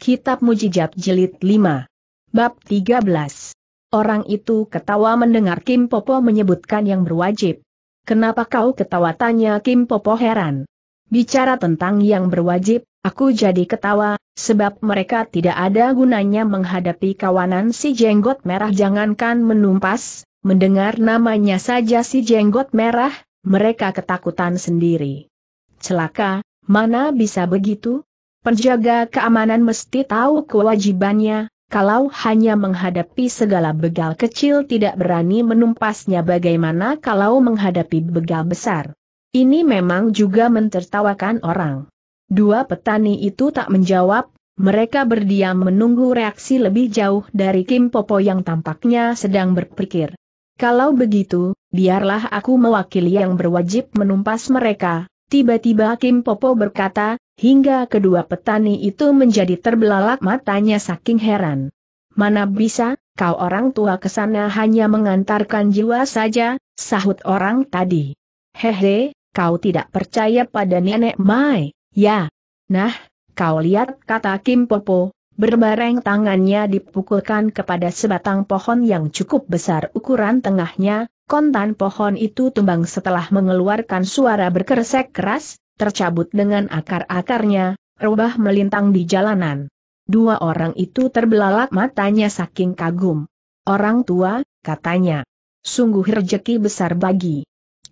Kitab Mujijat Jilid 5. Bab 13. Orang itu ketawa mendengar Kim Popo menyebutkan yang berwajib. Kenapa kau ketawa tanya Kim Popo heran. Bicara tentang yang berwajib, aku jadi ketawa, sebab mereka tidak ada gunanya menghadapi kawanan si jenggot merah jangankan menumpas, mendengar namanya saja si jenggot merah, mereka ketakutan sendiri. Celaka, mana bisa begitu? Penjaga keamanan mesti tahu kewajibannya, kalau hanya menghadapi segala begal kecil tidak berani menumpasnya bagaimana kalau menghadapi begal besar. Ini memang juga mentertawakan orang. Dua petani itu tak menjawab, mereka berdiam menunggu reaksi lebih jauh dari Kim Popo yang tampaknya sedang berpikir. Kalau begitu, biarlah aku mewakili yang berwajib menumpas mereka, Tiba-tiba Kim Popo berkata, hingga kedua petani itu menjadi terbelalak matanya saking heran. Mana bisa, kau orang tua kesana hanya mengantarkan jiwa saja, sahut orang tadi. Hehe, kau tidak percaya pada nenek Mai, ya. Nah, kau lihat kata Kim Popo, berbareng tangannya dipukulkan kepada sebatang pohon yang cukup besar ukuran tengahnya, kontan pohon itu tumbang setelah mengeluarkan suara berkeresek keras, tercabut dengan akar-akarnya, rubah melintang di jalanan. Dua orang itu terbelalak matanya saking kagum. Orang tua, katanya. Sungguh rejeki besar bagi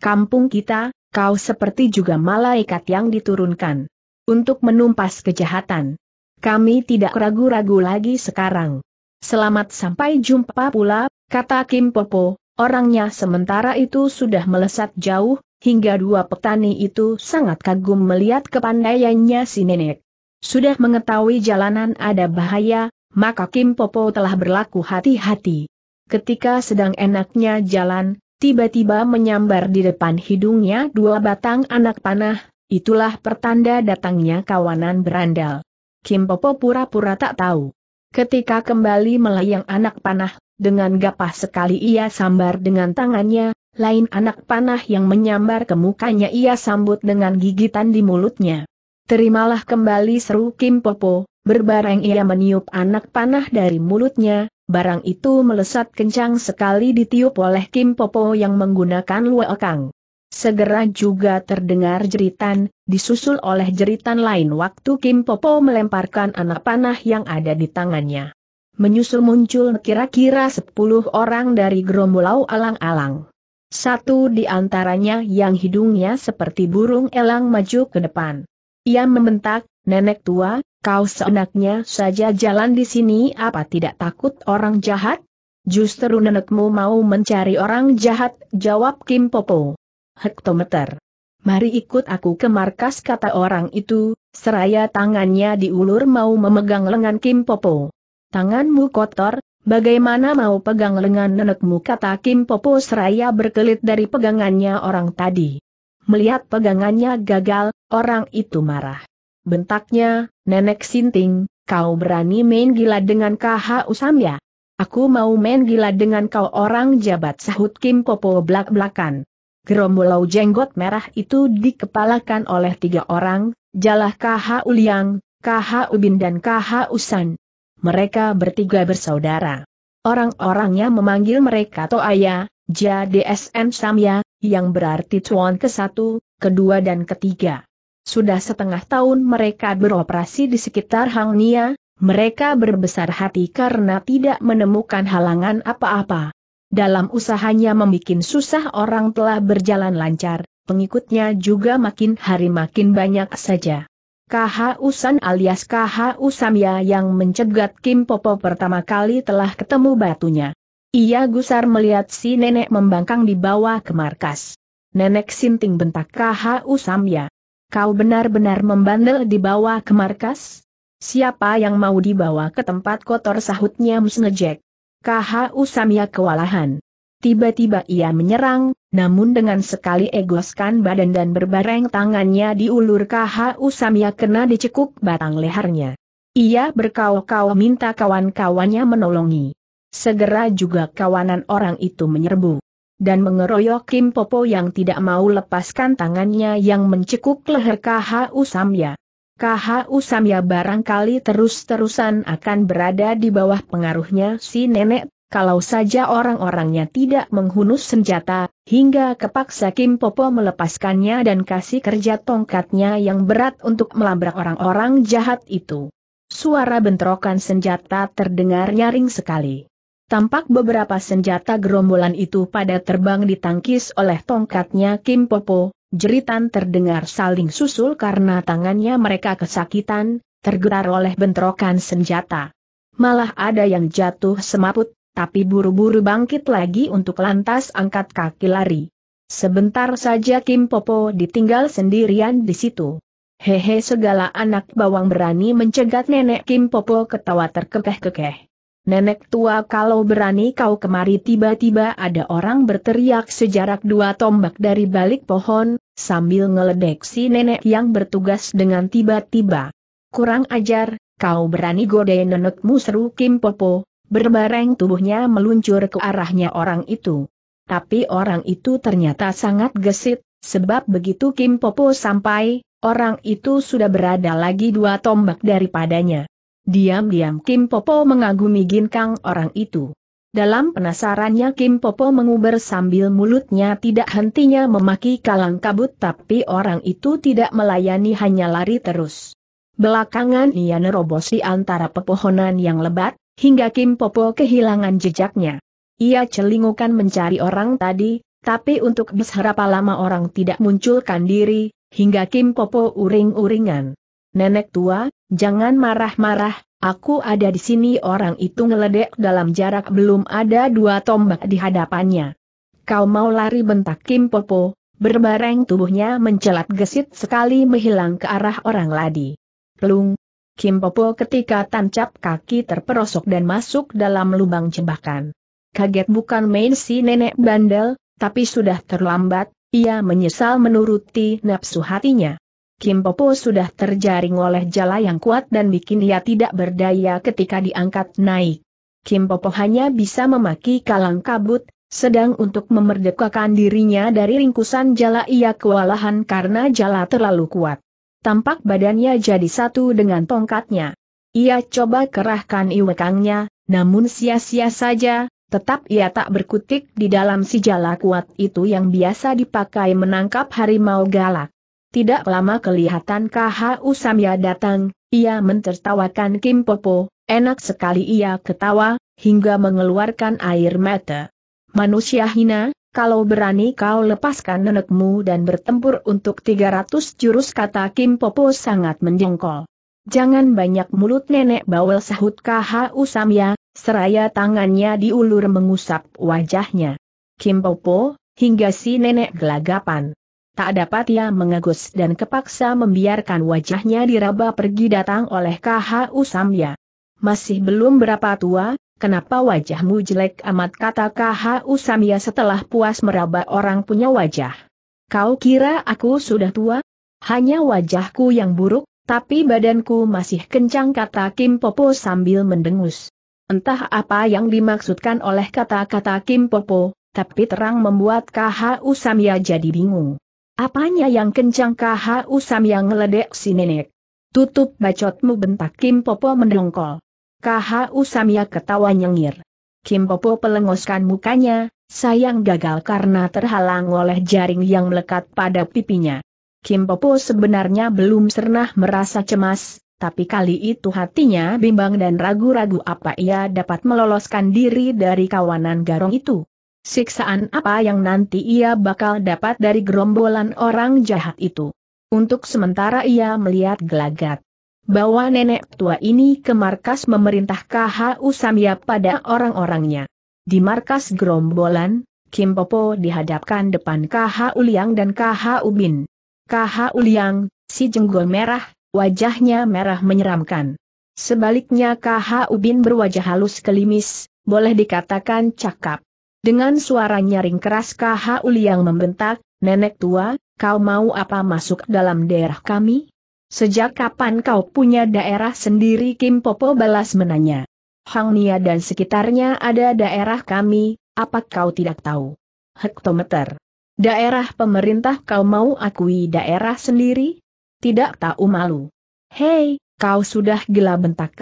kampung kita, kau seperti juga malaikat yang diturunkan. Untuk menumpas kejahatan. Kami tidak ragu-ragu lagi sekarang. Selamat sampai jumpa pula, kata Kim Popo, orangnya sementara itu sudah melesat jauh, hingga dua petani itu sangat kagum melihat kepandaiannya si nenek. Sudah mengetahui jalanan ada bahaya, maka Kim Popo telah berlaku hati-hati. Ketika sedang enaknya jalan, tiba-tiba menyambar di depan hidungnya dua batang anak panah, itulah pertanda datangnya kawanan berandal. Kim Popo pura-pura tak tahu. Ketika kembali melayang anak panah, dengan gapah sekali ia sambar dengan tangannya, lain anak panah yang menyambar ke mukanya ia sambut dengan gigitan di mulutnya. Terimalah kembali seru Kim Popo, berbareng ia meniup anak panah dari mulutnya, barang itu melesat kencang sekali ditiup oleh Kim Popo yang menggunakan luekang. Segera juga terdengar jeritan, disusul oleh jeritan lain waktu Kim Popo melemparkan anak panah yang ada di tangannya. Menyusul muncul kira-kira sepuluh orang dari gerombolau alang-alang. Satu di antaranya yang hidungnya seperti burung elang maju ke depan. Ia membentak, nenek tua, kau seenaknya saja jalan di sini apa tidak takut orang jahat? Justru nenekmu mau mencari orang jahat, jawab Kim Popo. Hektometer. Mari ikut aku ke markas kata orang itu, seraya tangannya diulur mau memegang lengan Kim Popo. Tanganmu kotor, Bagaimana mau pegang lengan nenekmu kata Kim Popo seraya berkelit dari pegangannya orang tadi. Melihat pegangannya gagal, orang itu marah. Bentaknya, nenek sinting, kau berani main gila dengan KH Usam ya? Aku mau main gila dengan kau orang jabat sahut Kim Popo belak-belakan. Gerombolau jenggot merah itu dikepalakan oleh tiga orang, Jalah KH Uliang, KH Ubin dan KH Usan mereka bertiga bersaudara. Orang-orangnya memanggil mereka Toaya, Dsn, Samya, yang berarti Tuan ke-1, kedua dan ketiga. Sudah setengah tahun mereka beroperasi di sekitar Hang Nia, mereka berbesar hati karena tidak menemukan halangan apa-apa. Dalam usahanya membuat susah orang telah berjalan lancar, pengikutnya juga makin hari makin banyak saja. KH Usan alias KH Usamya yang mencegat Kim Popo pertama kali telah ketemu batunya. Ia gusar melihat si nenek membangkang dibawa ke markas. Nenek Sinting bentak KH Usamya. Kau benar-benar membandel dibawa ke markas? Siapa yang mau dibawa ke tempat kotor sahutnya musngejek? KH Usamya kewalahan. Tiba-tiba ia menyerang, namun dengan sekali egoskan badan dan berbareng tangannya diulur kaha Usamya kena dicekuk batang lehernya. Ia berkau-kau minta kawan-kawannya menolongi. Segera juga kawanan orang itu menyerbu. Dan mengeroyok Kim Popo yang tidak mau lepaskan tangannya yang mencekuk leher kaha Usamya. Kaha Usamya barangkali terus-terusan akan berada di bawah pengaruhnya si nenek kalau saja orang-orangnya tidak menghunus senjata, hingga kepaksa Kim Popo melepaskannya dan kasih kerja tongkatnya yang berat untuk melabrak orang-orang jahat itu. Suara bentrokan senjata terdengar nyaring sekali. Tampak beberapa senjata gerombolan itu pada terbang ditangkis oleh tongkatnya Kim Popo, jeritan terdengar saling susul karena tangannya mereka kesakitan, tergetar oleh bentrokan senjata. Malah ada yang jatuh semaput, tapi buru-buru bangkit lagi untuk lantas angkat kaki lari. Sebentar saja Kim Popo ditinggal sendirian di situ. Hehe segala anak bawang berani mencegat nenek Kim Popo ketawa terkekeh-kekeh. Nenek tua kalau berani kau kemari tiba-tiba ada orang berteriak sejarak dua tombak dari balik pohon, sambil ngeledek si nenek yang bertugas dengan tiba-tiba. Kurang ajar, kau berani godain nenekmu seru Kim Popo, Berbareng tubuhnya meluncur ke arahnya orang itu. Tapi orang itu ternyata sangat gesit, sebab begitu Kim Popo sampai, orang itu sudah berada lagi dua tombak daripadanya. Diam-diam Kim Popo mengagumi ginkang orang itu. Dalam penasarannya Kim Popo menguber sambil mulutnya tidak hentinya memaki kalang kabut tapi orang itu tidak melayani hanya lari terus. Belakangan ia nerobosi antara pepohonan yang lebat, hingga Kim Popo kehilangan jejaknya. Ia celingukan mencari orang tadi, tapi untuk berapa lama orang tidak munculkan diri, hingga Kim Popo uring-uringan. Nenek tua, jangan marah-marah, aku ada di sini orang itu ngeledek dalam jarak belum ada dua tombak di hadapannya. Kau mau lari bentak Kim Popo, berbareng tubuhnya mencelat gesit sekali menghilang ke arah orang ladi. Pelung, Kim Popo ketika tancap kaki terperosok dan masuk dalam lubang jebakan. Kaget bukan main si nenek bandel, tapi sudah terlambat, ia menyesal menuruti nafsu hatinya. Kim Popo sudah terjaring oleh jala yang kuat dan bikin ia tidak berdaya ketika diangkat naik. Kim Popo hanya bisa memaki kalang kabut, sedang untuk memerdekakan dirinya dari ringkusan jala ia kewalahan karena jala terlalu kuat tampak badannya jadi satu dengan tongkatnya. Ia coba kerahkan iwekangnya, namun sia-sia saja, tetap ia tak berkutik di dalam si jala kuat itu yang biasa dipakai menangkap harimau galak. Tidak lama kelihatan KHU Usamya datang, ia mentertawakan Kim Popo, enak sekali ia ketawa, hingga mengeluarkan air mata. Manusia hina, kalau berani kau lepaskan nenekmu dan bertempur untuk 300 jurus kata Kim Popo sangat menjengkol. Jangan banyak mulut nenek bawel sahut KHU Samya, seraya tangannya diulur mengusap wajahnya. Kim Popo, hingga si nenek gelagapan. Tak dapat ia mengagus dan kepaksa membiarkan wajahnya diraba pergi datang oleh KHU Samya. Masih belum berapa tua, Kenapa wajahmu jelek amat kata KH Usamia setelah puas meraba orang punya wajah. Kau kira aku sudah tua? Hanya wajahku yang buruk, tapi badanku masih kencang kata Kim Popo sambil mendengus. Entah apa yang dimaksudkan oleh kata-kata Kim Popo, tapi terang membuat KH Usamia jadi bingung. Apanya yang kencang KH Usamia ngeledek si nenek? Tutup bacotmu bentak Kim Popo mendongkol. Kaha Usamia ketawa nyengir. Kim Popo pelengoskan mukanya, sayang gagal karena terhalang oleh jaring yang melekat pada pipinya. Kim Popo sebenarnya belum pernah merasa cemas, tapi kali itu hatinya bimbang dan ragu-ragu apa ia dapat meloloskan diri dari kawanan garong itu. Siksaan apa yang nanti ia bakal dapat dari gerombolan orang jahat itu. Untuk sementara ia melihat gelagat bawa nenek tua ini ke markas memerintah KH Samya pada orang-orangnya. Di markas gerombolan, Kim Popo dihadapkan depan KH Uliang dan KH Ubin. KH Uliang, si jenggol merah, wajahnya merah menyeramkan. Sebaliknya KH Ubin berwajah halus kelimis, boleh dikatakan cakap. Dengan suara nyaring keras KH Uliang membentak, Nenek tua, kau mau apa masuk dalam daerah kami? Sejak kapan kau punya daerah sendiri Kim Popo balas menanya. Hang Nia dan sekitarnya ada daerah kami, apa kau tidak tahu? Hektometer. Daerah pemerintah kau mau akui daerah sendiri? Tidak tahu malu. Hei, kau sudah gila bentak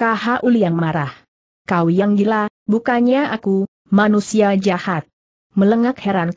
Uli yang marah. Kau yang gila, bukannya aku, manusia jahat. Melengak heran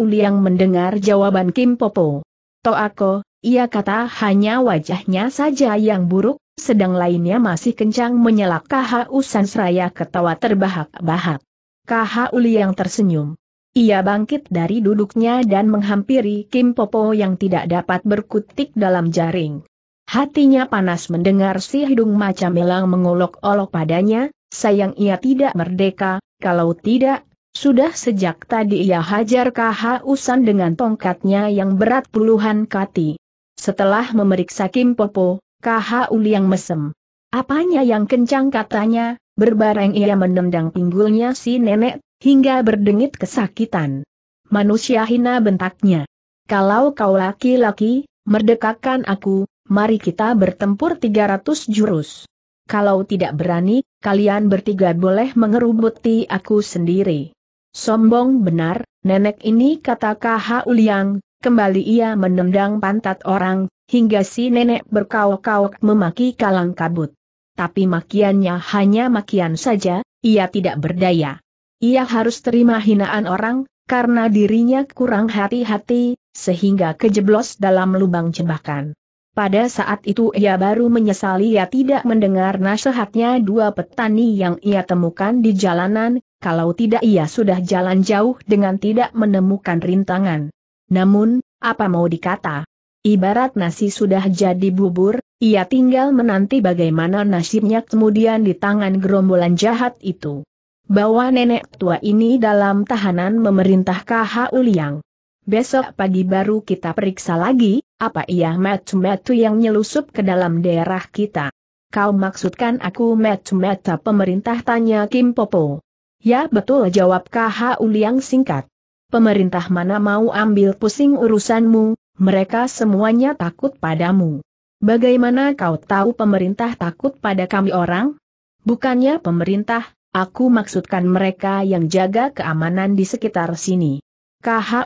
Uli yang mendengar jawaban Kim Popo. Toako, ia kata hanya wajahnya saja yang buruk, sedang lainnya masih kencang menyelak KH Seraya ketawa terbahak-bahak. KH Uli yang tersenyum. Ia bangkit dari duduknya dan menghampiri Kim Popo yang tidak dapat berkutik dalam jaring. Hatinya panas mendengar si hidung macam melang mengolok-olok padanya, sayang ia tidak merdeka, kalau tidak, sudah sejak tadi ia hajar KH Usan dengan tongkatnya yang berat puluhan kati. Setelah memeriksa Kim Popo, KH Uliang mesem. Apanya yang kencang katanya, berbareng ia menendang pinggulnya si nenek, hingga berdengit kesakitan. Manusia hina bentaknya. Kalau kau laki-laki, merdekakan aku, mari kita bertempur 300 jurus. Kalau tidak berani, kalian bertiga boleh mengerubuti aku sendiri. Sombong benar, nenek ini kata KH Uliang, Kembali ia menendang pantat orang, hingga si nenek berkauk-kauk memaki kalang kabut. Tapi makiannya hanya makian saja, ia tidak berdaya. Ia harus terima hinaan orang, karena dirinya kurang hati-hati, sehingga kejeblos dalam lubang jebakan. Pada saat itu ia baru menyesali ia tidak mendengar nasihatnya dua petani yang ia temukan di jalanan, kalau tidak ia sudah jalan jauh dengan tidak menemukan rintangan. Namun, apa mau dikata? Ibarat nasi sudah jadi bubur, ia tinggal menanti bagaimana nasibnya kemudian di tangan gerombolan jahat itu. Bawa nenek tua ini dalam tahanan memerintah KH Uliang. Besok pagi baru kita periksa lagi, apa ia metu-metu yang nyelusup ke dalam daerah kita. Kau maksudkan aku metu-meta pemerintah tanya Kim Popo. Ya betul jawab KH Uliang singkat pemerintah mana mau ambil pusing urusanmu, mereka semuanya takut padamu. Bagaimana kau tahu pemerintah takut pada kami orang? Bukannya pemerintah, aku maksudkan mereka yang jaga keamanan di sekitar sini.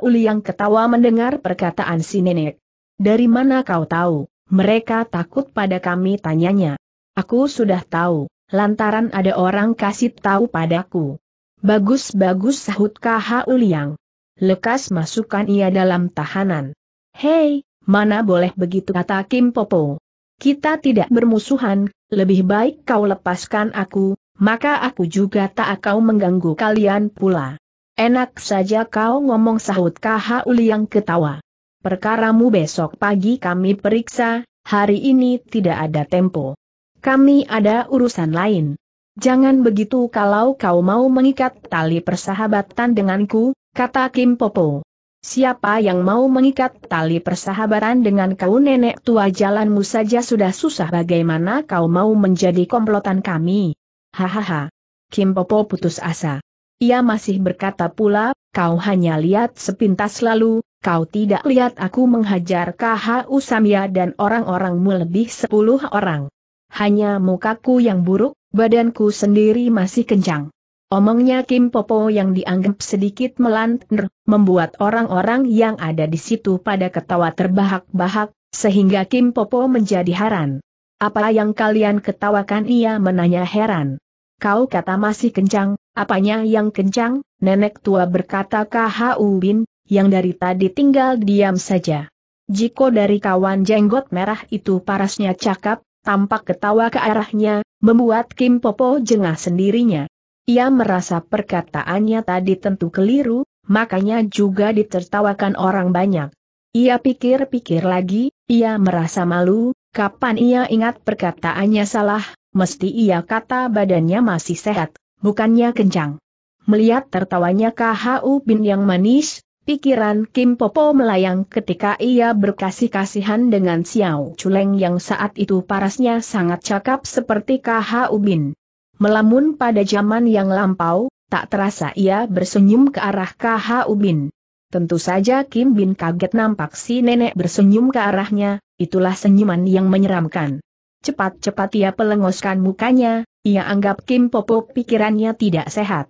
Uli yang ketawa mendengar perkataan si nenek. Dari mana kau tahu, mereka takut pada kami tanyanya. Aku sudah tahu, lantaran ada orang kasih tahu padaku. Bagus-bagus sahut Kaha Uliang lekas masukkan ia dalam tahanan. Hei, mana boleh begitu kata Kim Popo. Kita tidak bermusuhan, lebih baik kau lepaskan aku, maka aku juga tak kau mengganggu kalian pula. Enak saja kau ngomong sahut KH yang ketawa. Perkaramu besok pagi kami periksa, hari ini tidak ada tempo. Kami ada urusan lain. Jangan begitu kalau kau mau mengikat tali persahabatan denganku, Kata Kim Popo. Siapa yang mau mengikat tali persahabatan dengan kau nenek tua jalanmu saja sudah susah bagaimana kau mau menjadi komplotan kami? Hahaha. Kim Popo putus asa. Ia masih berkata pula, kau hanya lihat sepintas lalu, kau tidak lihat aku menghajar KH Usamia dan orang-orangmu lebih sepuluh orang. Hanya mukaku yang buruk, badanku sendiri masih kencang. Omongnya Kim Popo yang dianggap sedikit melantur, membuat orang-orang yang ada di situ pada ketawa terbahak-bahak, sehingga Kim Popo menjadi heran. Apa yang kalian ketawakan ia menanya heran. Kau kata masih kencang, apanya yang kencang, nenek tua berkata KHU Bin, yang dari tadi tinggal diam saja. Jiko dari kawan jenggot merah itu parasnya cakap, tampak ketawa ke arahnya, membuat Kim Popo jengah sendirinya. Ia merasa perkataannya tadi tentu keliru, makanya juga ditertawakan orang banyak. Ia pikir-pikir lagi, ia merasa malu, kapan ia ingat perkataannya salah, mesti ia kata badannya masih sehat, bukannya kencang. Melihat tertawanya KHU Bin yang manis, pikiran Kim Popo melayang ketika ia berkasih-kasihan dengan Xiao Chuleng yang saat itu parasnya sangat cakap seperti KHU Bin. Melamun pada zaman yang lampau, tak terasa ia bersenyum ke arah KH Ubin. Tentu saja Kim Bin kaget nampak si nenek bersenyum ke arahnya, itulah senyuman yang menyeramkan. Cepat-cepat ia pelengoskan mukanya, ia anggap Kim Popo pikirannya tidak sehat.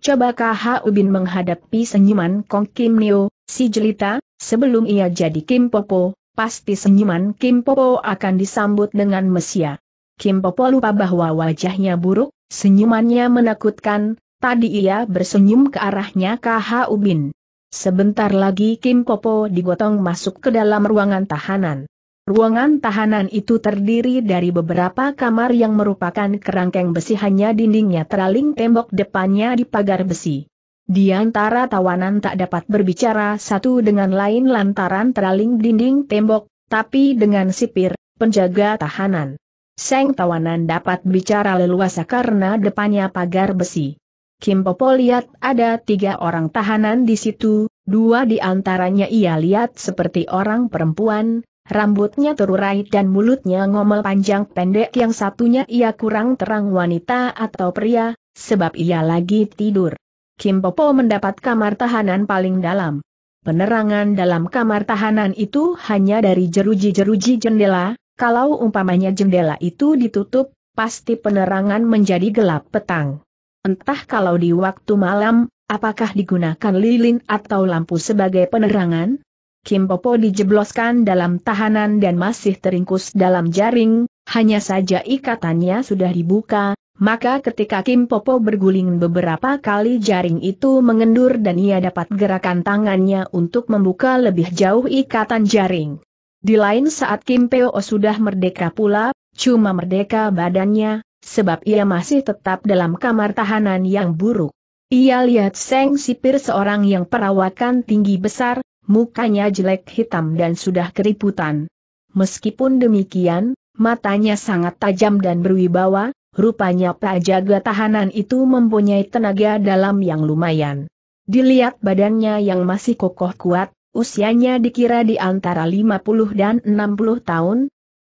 Coba KH Ubin menghadapi senyuman Kong Kim Neo, si jelita, sebelum ia jadi Kim Popo, pasti senyuman Kim Popo akan disambut dengan mesia. Kim Popo lupa bahwa wajahnya buruk, senyumannya menakutkan, tadi ia bersenyum ke arahnya KH Ubin. Sebentar lagi Kim Popo digotong masuk ke dalam ruangan tahanan. Ruangan tahanan itu terdiri dari beberapa kamar yang merupakan kerangkeng besi hanya dindingnya teraling tembok depannya dipagar besi. Di antara tawanan tak dapat berbicara satu dengan lain lantaran teraling dinding tembok, tapi dengan sipir, penjaga tahanan. Seng Tawanan dapat bicara leluasa karena depannya pagar besi. Kim Popo lihat ada tiga orang tahanan di situ, dua di antaranya ia lihat seperti orang perempuan, rambutnya terurai dan mulutnya ngomel panjang pendek yang satunya ia kurang terang wanita atau pria, sebab ia lagi tidur. Kim Popo mendapat kamar tahanan paling dalam. Penerangan dalam kamar tahanan itu hanya dari jeruji-jeruji jendela, kalau umpamanya jendela itu ditutup, pasti penerangan menjadi gelap petang. Entah kalau di waktu malam, apakah digunakan lilin atau lampu sebagai penerangan? Kim Popo dijebloskan dalam tahanan dan masih teringkus dalam jaring, hanya saja ikatannya sudah dibuka, maka ketika Kim Popo berguling beberapa kali jaring itu mengendur dan ia dapat gerakan tangannya untuk membuka lebih jauh ikatan jaring. Di lain saat Kim Peo sudah merdeka pula, cuma merdeka badannya, sebab ia masih tetap dalam kamar tahanan yang buruk. Ia lihat Seng Sipir seorang yang perawakan tinggi besar, mukanya jelek hitam dan sudah keriputan. Meskipun demikian, matanya sangat tajam dan berwibawa, rupanya Pak Jaga tahanan itu mempunyai tenaga dalam yang lumayan. Dilihat badannya yang masih kokoh kuat, Usianya dikira di antara 50 dan 60 tahun.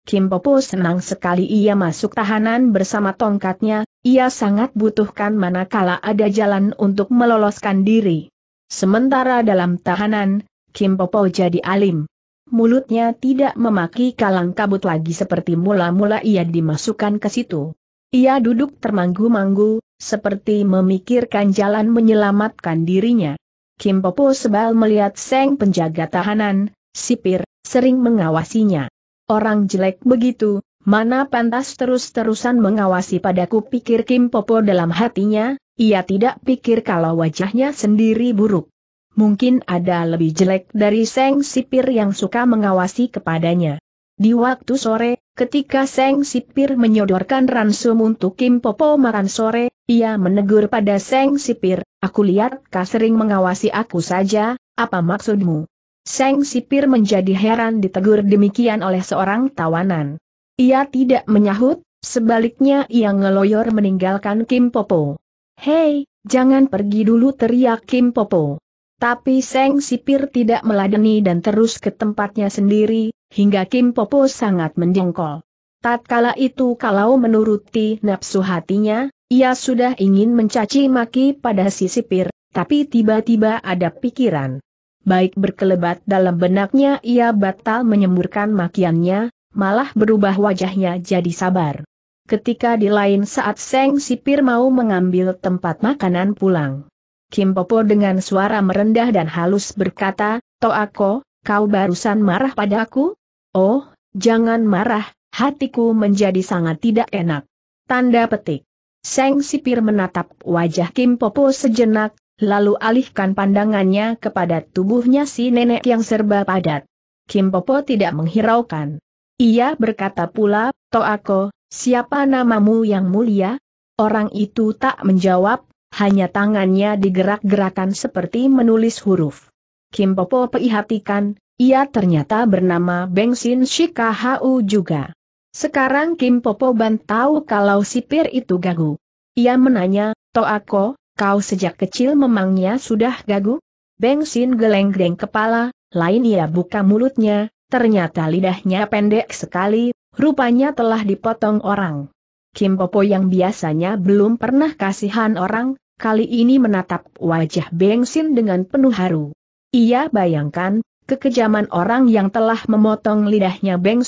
Kim Popo senang sekali ia masuk tahanan bersama tongkatnya, ia sangat butuhkan manakala ada jalan untuk meloloskan diri. Sementara dalam tahanan, Kim Popo jadi alim. Mulutnya tidak memaki kalang kabut lagi seperti mula-mula ia dimasukkan ke situ. Ia duduk termanggu-manggu, seperti memikirkan jalan menyelamatkan dirinya. Kim Popo sebal melihat Seng penjaga tahanan, sipir, sering mengawasinya. Orang jelek begitu, mana pantas terus-terusan mengawasi padaku pikir Kim Popo dalam hatinya, ia tidak pikir kalau wajahnya sendiri buruk. Mungkin ada lebih jelek dari Seng sipir yang suka mengawasi kepadanya. Di waktu sore, ketika Seng sipir menyodorkan ransum untuk Kim Popo makan sore, ia menegur pada Seng Sipir, aku lihat kau sering mengawasi aku saja, apa maksudmu? Seng Sipir menjadi heran ditegur demikian oleh seorang tawanan. Ia tidak menyahut, sebaliknya ia ngeloyor meninggalkan Kim Popo. Hei, jangan pergi dulu teriak Kim Popo. Tapi Seng Sipir tidak meladeni dan terus ke tempatnya sendiri, hingga Kim Popo sangat mendengkol. Tatkala itu kalau menuruti nafsu hatinya, ia sudah ingin mencaci maki pada si sipir, tapi tiba-tiba ada pikiran. Baik berkelebat dalam benaknya ia batal menyemburkan makiannya, malah berubah wajahnya jadi sabar. Ketika di lain saat Seng Sipir mau mengambil tempat makanan pulang. Kim Popo dengan suara merendah dan halus berkata, Toako, kau barusan marah padaku? Oh, jangan marah, hatiku menjadi sangat tidak enak. Tanda petik. Seng Sipir menatap wajah Kim Popo sejenak, lalu alihkan pandangannya kepada tubuhnya si nenek yang serba padat. Kim Popo tidak menghiraukan. Ia berkata pula, Toako, siapa namamu yang mulia? Orang itu tak menjawab, hanya tangannya digerak-gerakan seperti menulis huruf. Kim Popo perhatikan, ia ternyata bernama Bengsin Shikahau juga. Sekarang Kim Popo Ban tahu kalau sipir itu gagu. Ia menanya, Toako, kau sejak kecil memangnya sudah gagu? Beng geleng-geleng kepala, lain ia buka mulutnya, ternyata lidahnya pendek sekali, rupanya telah dipotong orang. Kim Popo yang biasanya belum pernah kasihan orang, kali ini menatap wajah Beng dengan penuh haru. Ia bayangkan, kekejaman orang yang telah memotong lidahnya Beng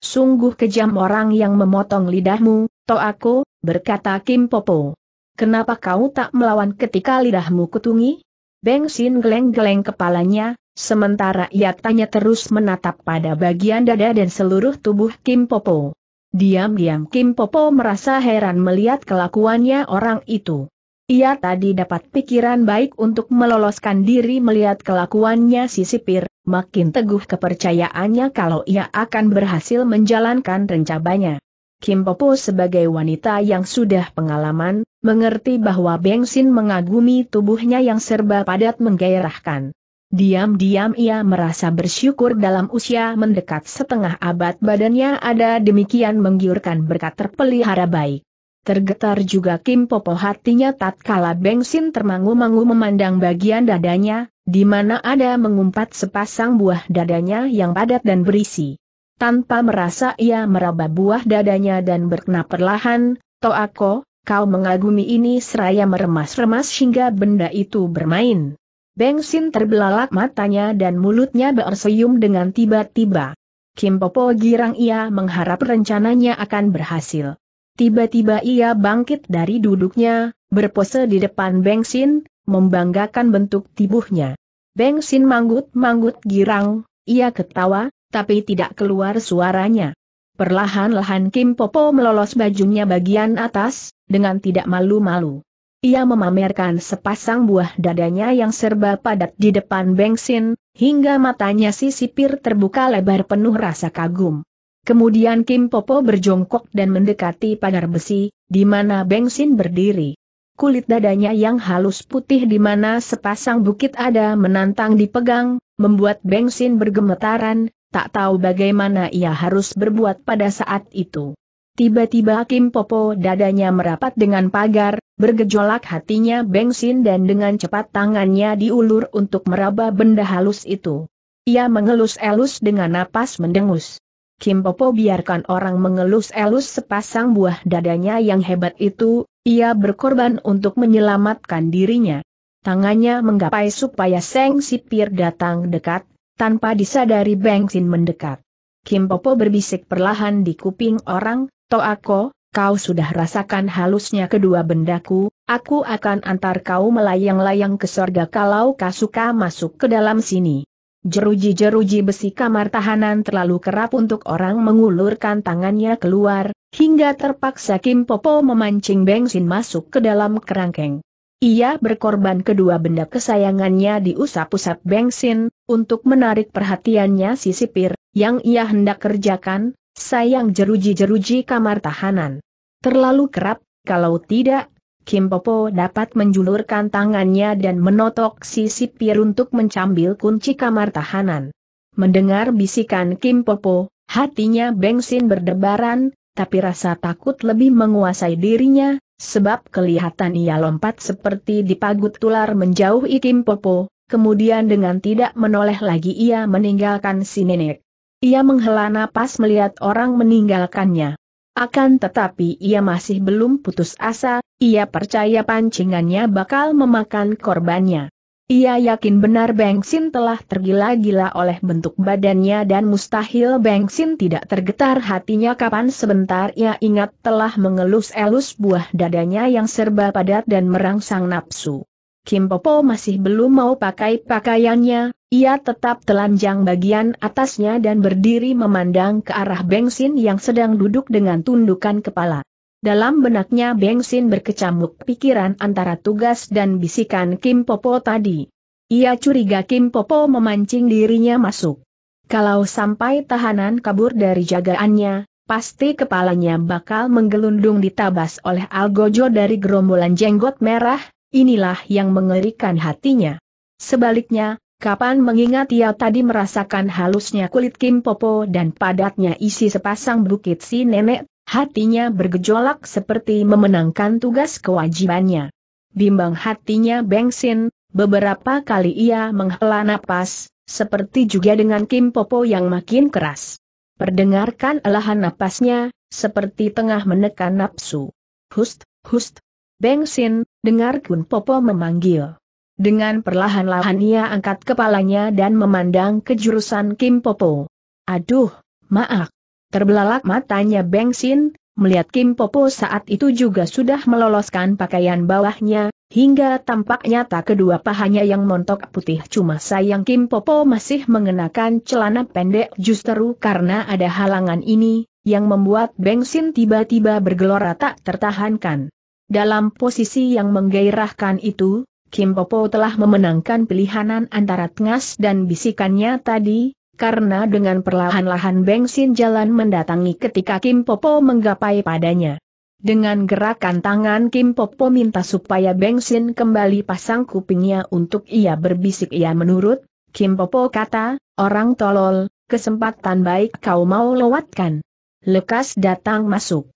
Sungguh kejam orang yang memotong lidahmu, aku, berkata Kim Popo. Kenapa kau tak melawan ketika lidahmu kutungi? Beng Sin geleng-geleng kepalanya, sementara ia tanya terus menatap pada bagian dada dan seluruh tubuh Kim Popo. Diam-diam Kim Popo merasa heran melihat kelakuannya orang itu. Ia tadi dapat pikiran baik untuk meloloskan diri melihat kelakuannya si sipir, makin teguh kepercayaannya kalau ia akan berhasil menjalankan rencananya. Kim Popo sebagai wanita yang sudah pengalaman, mengerti bahwa Sin mengagumi tubuhnya yang serba padat menggairahkan. Diam-diam ia merasa bersyukur dalam usia mendekat setengah abad badannya ada demikian menggiurkan berkat terpelihara baik. Tergetar juga Kim Popo hatinya tatkala Bengsin termangu-mangu memandang bagian dadanya, di mana ada mengumpat sepasang buah dadanya yang padat dan berisi. Tanpa merasa ia meraba buah dadanya dan berkena perlahan, Toako, kau mengagumi ini seraya meremas-remas hingga benda itu bermain. Bengsin terbelalak matanya dan mulutnya bersenyum dengan tiba-tiba. Kim Popo girang ia mengharap rencananya akan berhasil. Tiba-tiba ia bangkit dari duduknya, berpose di depan Bensin, membanggakan bentuk tubuhnya. Bensin manggut-manggut girang, ia ketawa, tapi tidak keluar suaranya. Perlahan-lahan Kim Popo melolos bajunya bagian atas, dengan tidak malu-malu. Ia memamerkan sepasang buah dadanya yang serba padat di depan Bensin, hingga matanya si sipir terbuka lebar penuh rasa kagum. Kemudian Kim Popo berjongkok dan mendekati pagar besi, di mana bensin berdiri. Kulit dadanya yang halus putih di mana sepasang bukit ada menantang dipegang, membuat bensin bergemetaran, tak tahu bagaimana ia harus berbuat pada saat itu. Tiba-tiba Kim Popo dadanya merapat dengan pagar, bergejolak hatinya bensin dan dengan cepat tangannya diulur untuk meraba benda halus itu. Ia mengelus-elus dengan napas mendengus. Kim Popo biarkan orang mengelus-elus sepasang buah dadanya yang hebat itu, ia berkorban untuk menyelamatkan dirinya. Tangannya menggapai supaya Seng Sipir datang dekat, tanpa disadari Beng Sin mendekat. Kim Popo berbisik perlahan di kuping orang, Toako, kau sudah rasakan halusnya kedua bendaku, aku akan antar kau melayang-layang ke sorga kalau kau suka masuk ke dalam sini. Jeruji-jeruji besi kamar tahanan terlalu kerap untuk orang mengulurkan tangannya keluar, hingga terpaksa Kim Popo memancing bensin masuk ke dalam kerangkeng. Ia berkorban kedua benda kesayangannya di usap-usap bensin, untuk menarik perhatiannya si sipir, yang ia hendak kerjakan, sayang jeruji-jeruji kamar tahanan. Terlalu kerap, kalau tidak, Kim Popo dapat menjulurkan tangannya dan menotok si sipir untuk mencambil kunci kamar tahanan. Mendengar bisikan Kim Popo, hatinya bensin berdebaran, tapi rasa takut lebih menguasai dirinya, sebab kelihatan ia lompat seperti dipagut tular menjauhi Kim Popo, kemudian dengan tidak menoleh lagi ia meninggalkan si nenek. Ia menghela napas melihat orang meninggalkannya. Akan tetapi ia masih belum putus asa, ia percaya pancingannya bakal memakan korbannya. Ia yakin benar Bengsin telah tergila-gila oleh bentuk badannya dan mustahil Bengsin tidak tergetar hatinya kapan sebentar ia ingat telah mengelus-elus buah dadanya yang serba padat dan merangsang nafsu. Kim Popo masih belum mau pakai pakaiannya, ia tetap telanjang bagian atasnya dan berdiri memandang ke arah Bengsin yang sedang duduk dengan tundukan kepala. Dalam benaknya Bengsin berkecamuk pikiran antara tugas dan bisikan Kim Popo tadi. Ia curiga Kim Popo memancing dirinya masuk. Kalau sampai tahanan kabur dari jagaannya, pasti kepalanya bakal menggelundung ditabas oleh Algojo dari gerombolan jenggot merah, inilah yang mengerikan hatinya. Sebaliknya, Kapan mengingat ia tadi merasakan halusnya kulit Kim Popo dan padatnya isi sepasang bukit si nenek, hatinya bergejolak seperti memenangkan tugas kewajibannya. Bimbang hatinya bengsin, beberapa kali ia menghela napas, seperti juga dengan Kim Popo yang makin keras. Perdengarkan elahan napasnya, seperti tengah menekan nafsu. Hust, hust. Bengsin, dengar Kun Popo memanggil. Dengan perlahan-lahan ia angkat kepalanya dan memandang ke jurusan Kim Popo. Aduh, maaf. Terbelalak matanya Sin, melihat Kim Popo saat itu juga sudah meloloskan pakaian bawahnya, hingga tampak nyata kedua pahanya yang montok putih cuma sayang Kim Popo masih mengenakan celana pendek justru karena ada halangan ini, yang membuat Sin tiba-tiba bergelora tak tertahankan. Dalam posisi yang menggairahkan itu, Kim Popo telah memenangkan pilihanan antara tengas dan bisikannya tadi, karena dengan perlahan-lahan bensin jalan mendatangi ketika Kim Popo menggapai padanya. Dengan gerakan tangan Kim Popo minta supaya bensin kembali pasang kupingnya untuk ia berbisik ia menurut, Kim Popo kata, orang tolol, kesempatan baik kau mau lewatkan. Lekas datang masuk.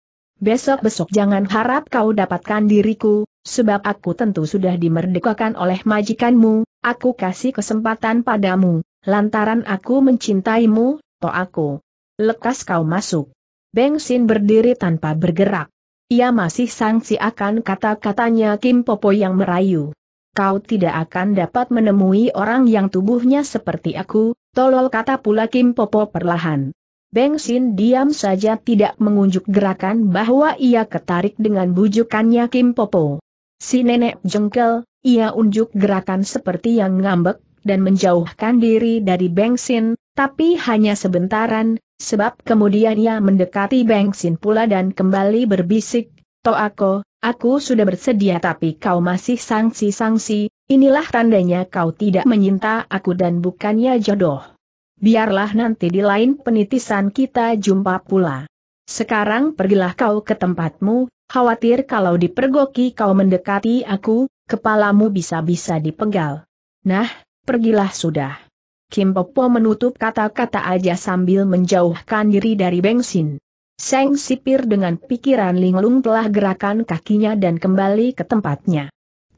Besok-besok jangan harap kau dapatkan diriku, sebab aku tentu sudah dimerdekakan oleh majikanmu, aku kasih kesempatan padamu, lantaran aku mencintaimu, to aku. Lekas kau masuk. Bensin berdiri tanpa bergerak. Ia masih sangsi akan kata-katanya Kim Popo yang merayu. Kau tidak akan dapat menemui orang yang tubuhnya seperti aku, tolol kata pula Kim Popo perlahan. Beng Xin diam saja tidak mengunjuk gerakan bahwa ia ketarik dengan bujukannya Kim Popo. Si nenek jengkel, ia unjuk gerakan seperti yang ngambek, dan menjauhkan diri dari Beng Xin, tapi hanya sebentaran, sebab kemudian ia mendekati Beng Xin pula dan kembali berbisik, Toako, aku sudah bersedia tapi kau masih sangsi-sangsi, inilah tandanya kau tidak menyinta aku dan bukannya jodoh. Biarlah nanti di lain penitisan kita jumpa pula. Sekarang pergilah kau ke tempatmu, khawatir kalau dipergoki kau mendekati aku, kepalamu bisa-bisa dipegal. Nah, pergilah sudah. Kim Popo menutup kata-kata aja sambil menjauhkan diri dari bensin. Seng sipir dengan pikiran linglung telah gerakan kakinya dan kembali ke tempatnya.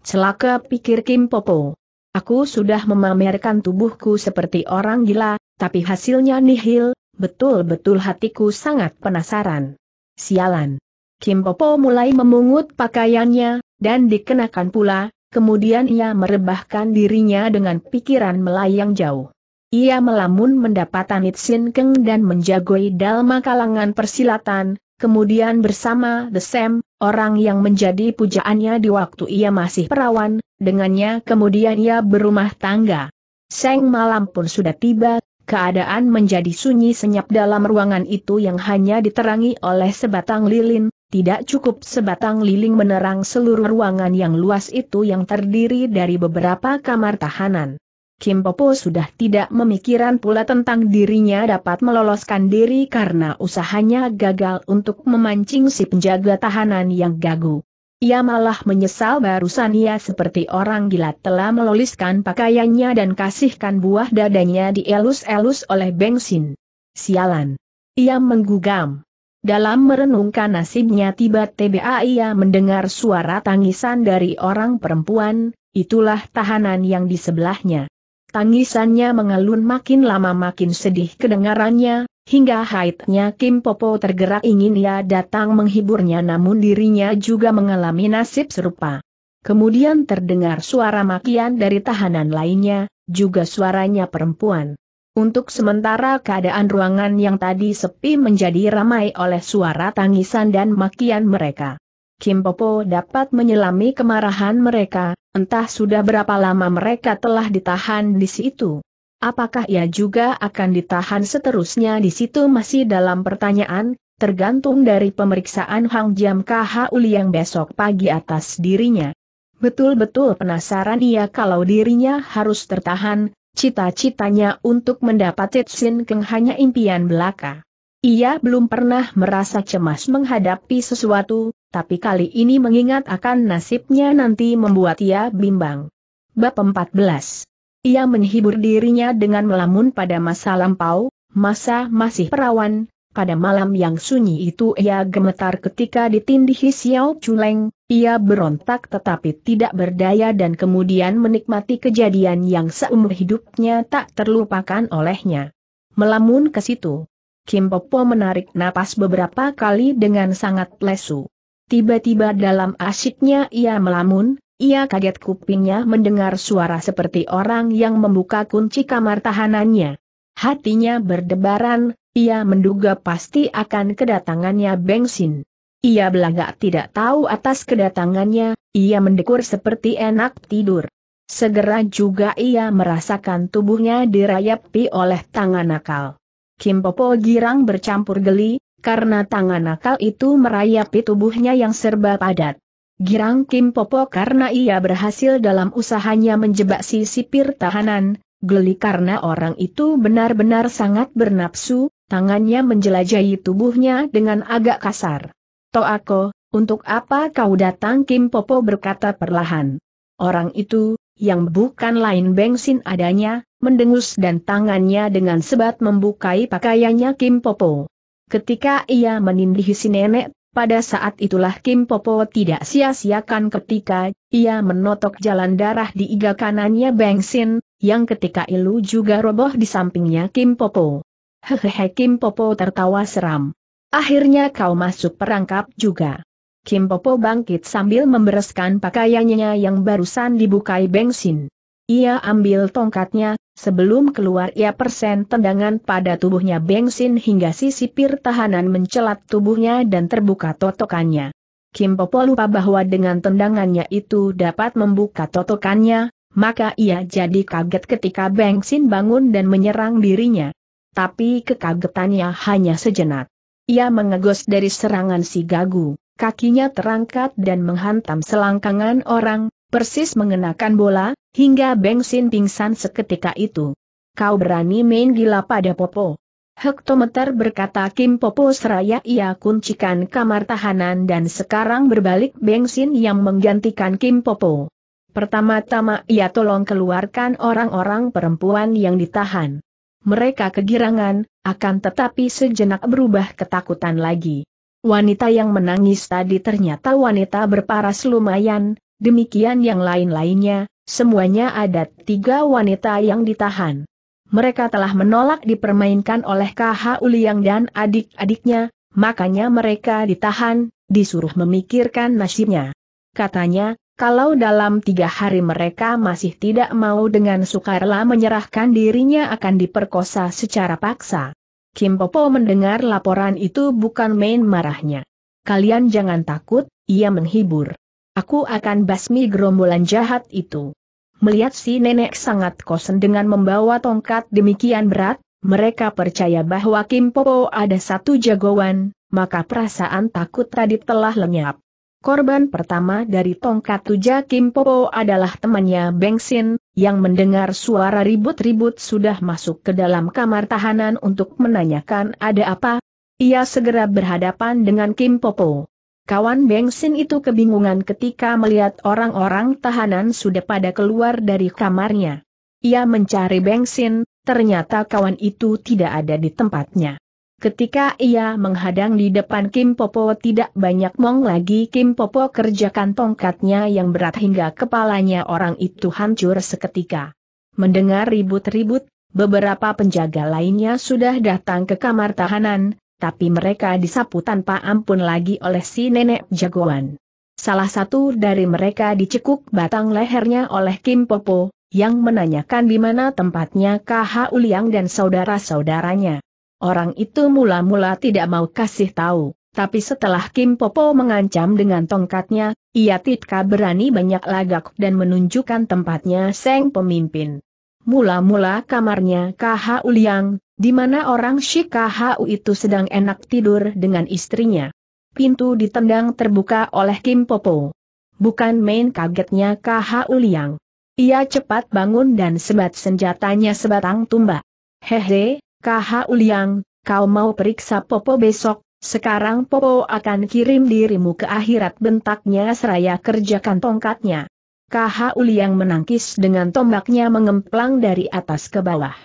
Celaka pikir Kim Popo. Aku sudah memamerkan tubuhku seperti orang gila, tapi hasilnya nihil, betul-betul hatiku sangat penasaran. Sialan. Kim Popo mulai memungut pakaiannya, dan dikenakan pula, kemudian ia merebahkan dirinya dengan pikiran melayang jauh. Ia melamun mendapat Anit Sin Keng dan menjagoi dalma kalangan persilatan, kemudian bersama The Sam, orang yang menjadi pujaannya di waktu ia masih perawan, dengannya kemudian ia berumah tangga. Seng malam pun sudah tiba, keadaan menjadi sunyi senyap dalam ruangan itu yang hanya diterangi oleh sebatang lilin, tidak cukup sebatang lilin menerang seluruh ruangan yang luas itu yang terdiri dari beberapa kamar tahanan. Kim Popo sudah tidak memikiran pula tentang dirinya dapat meloloskan diri karena usahanya gagal untuk memancing si penjaga tahanan yang gagu. Ia malah menyesal barusan ia seperti orang gila telah meloliskan pakaiannya dan kasihkan buah dadanya dielus-elus oleh bensin. Sialan. Ia menggugam. Dalam merenungkan nasibnya tiba-tiba ia mendengar suara tangisan dari orang perempuan, itulah tahanan yang di sebelahnya. Tangisannya mengalun makin lama makin sedih kedengarannya, Hingga haidnya Kim Popo tergerak ingin ia datang menghiburnya namun dirinya juga mengalami nasib serupa. Kemudian terdengar suara makian dari tahanan lainnya, juga suaranya perempuan. Untuk sementara keadaan ruangan yang tadi sepi menjadi ramai oleh suara tangisan dan makian mereka. Kim Popo dapat menyelami kemarahan mereka, entah sudah berapa lama mereka telah ditahan di situ. Apakah ia juga akan ditahan seterusnya di situ masih dalam pertanyaan, tergantung dari pemeriksaan Hang Jam KH yang besok pagi atas dirinya. Betul-betul penasaran ia kalau dirinya harus tertahan, cita-citanya untuk mendapat Sin Keng hanya impian belaka. Ia belum pernah merasa cemas menghadapi sesuatu, tapi kali ini mengingat akan nasibnya nanti membuat ia bimbang. Bab 14 ia menghibur dirinya dengan melamun pada masa lampau, masa masih perawan, pada malam yang sunyi itu ia gemetar ketika ditindihi Xiao Chuleng, ia berontak tetapi tidak berdaya dan kemudian menikmati kejadian yang seumur hidupnya tak terlupakan olehnya. Melamun ke situ. Kim Popo menarik napas beberapa kali dengan sangat lesu. Tiba-tiba dalam asyiknya ia melamun, ia kaget kupingnya mendengar suara seperti orang yang membuka kunci kamar tahanannya. Hatinya berdebaran, ia menduga pasti akan kedatangannya bensin. Ia belagak tidak tahu atas kedatangannya, ia mendekur seperti enak tidur. Segera juga ia merasakan tubuhnya dirayapi oleh tangan nakal. Kim Popo girang bercampur geli, karena tangan nakal itu merayapi tubuhnya yang serba padat. Girang Kim Popo karena ia berhasil dalam usahanya menjebak si sipir tahanan, geli karena orang itu benar-benar sangat bernapsu, tangannya menjelajahi tubuhnya dengan agak kasar. Toako, untuk apa kau datang Kim Popo berkata perlahan. Orang itu, yang bukan lain bensin adanya, mendengus dan tangannya dengan sebat membukai pakaiannya Kim Popo. Ketika ia menindihi si nenek pada saat itulah Kim Popo tidak sia-siakan ketika ia menotok jalan darah di iga kanannya Sin, yang ketika Ilu juga roboh di sampingnya Kim Popo. Hehehe Kim Popo tertawa seram. Akhirnya kau masuk perangkap juga. Kim Popo bangkit sambil membereskan pakaiannya yang barusan dibukai Sin. Ia ambil tongkatnya, Sebelum keluar ia persen tendangan pada tubuhnya bensin hingga si sipir tahanan mencelat tubuhnya dan terbuka totokannya. Kim Popo lupa bahwa dengan tendangannya itu dapat membuka totokannya, maka ia jadi kaget ketika bensin bangun dan menyerang dirinya. Tapi kekagetannya hanya sejenak. Ia mengegos dari serangan si Gagu, kakinya terangkat dan menghantam selangkangan orang, persis mengenakan bola, hingga Bengsin pingsan seketika itu. Kau berani main gila pada Popo. Hektometer berkata Kim Popo seraya ia kuncikan kamar tahanan dan sekarang berbalik bensin yang menggantikan Kim Popo. Pertama-tama ia tolong keluarkan orang-orang perempuan yang ditahan. Mereka kegirangan, akan tetapi sejenak berubah ketakutan lagi. Wanita yang menangis tadi ternyata wanita berparas lumayan, Demikian yang lain-lainnya, semuanya ada tiga wanita yang ditahan. Mereka telah menolak dipermainkan oleh KH Uliang dan adik-adiknya, makanya mereka ditahan, disuruh memikirkan nasibnya. Katanya, kalau dalam tiga hari mereka masih tidak mau dengan sukarela menyerahkan dirinya akan diperkosa secara paksa. Kim Popo mendengar laporan itu bukan main marahnya. Kalian jangan takut, ia menghibur. Aku akan basmi gerombolan jahat itu. Melihat si nenek sangat kosen dengan membawa tongkat demikian berat, mereka percaya bahwa Kim Popo ada satu jagoan, maka perasaan takut tadi telah lenyap. Korban pertama dari tongkat tuja Kim Popo adalah temannya Bengsin, yang mendengar suara ribut-ribut sudah masuk ke dalam kamar tahanan untuk menanyakan ada apa. Ia segera berhadapan dengan Kim Popo. Kawan Bengsin itu kebingungan ketika melihat orang-orang tahanan sudah pada keluar dari kamarnya. Ia mencari Bengsin, ternyata kawan itu tidak ada di tempatnya. Ketika ia menghadang di depan Kim Popo tidak banyak mong lagi Kim Popo kerjakan tongkatnya yang berat hingga kepalanya orang itu hancur seketika. Mendengar ribut-ribut, beberapa penjaga lainnya sudah datang ke kamar tahanan, tapi mereka disapu tanpa ampun lagi oleh si nenek jagoan. Salah satu dari mereka dicekuk batang lehernya oleh Kim Popo, yang menanyakan di mana tempatnya KH Uliang dan saudara-saudaranya. Orang itu mula-mula tidak mau kasih tahu, tapi setelah Kim Popo mengancam dengan tongkatnya, ia tidak berani banyak lagak dan menunjukkan tempatnya Seng pemimpin. Mula-mula kamarnya KH Uliang, di mana orang Shikahu itu sedang enak tidur dengan istrinya. Pintu ditendang terbuka oleh Kim Popo. Bukan main kagetnya Kahauliang. Liang. Ia cepat bangun dan sebat senjatanya sebatang tumbak. Hehe, Kahauliang, Liang, kau mau periksa Popo besok, sekarang Popo akan kirim dirimu ke akhirat bentaknya seraya kerjakan tongkatnya. Kahauliang Liang menangkis dengan tombaknya mengemplang dari atas ke bawah.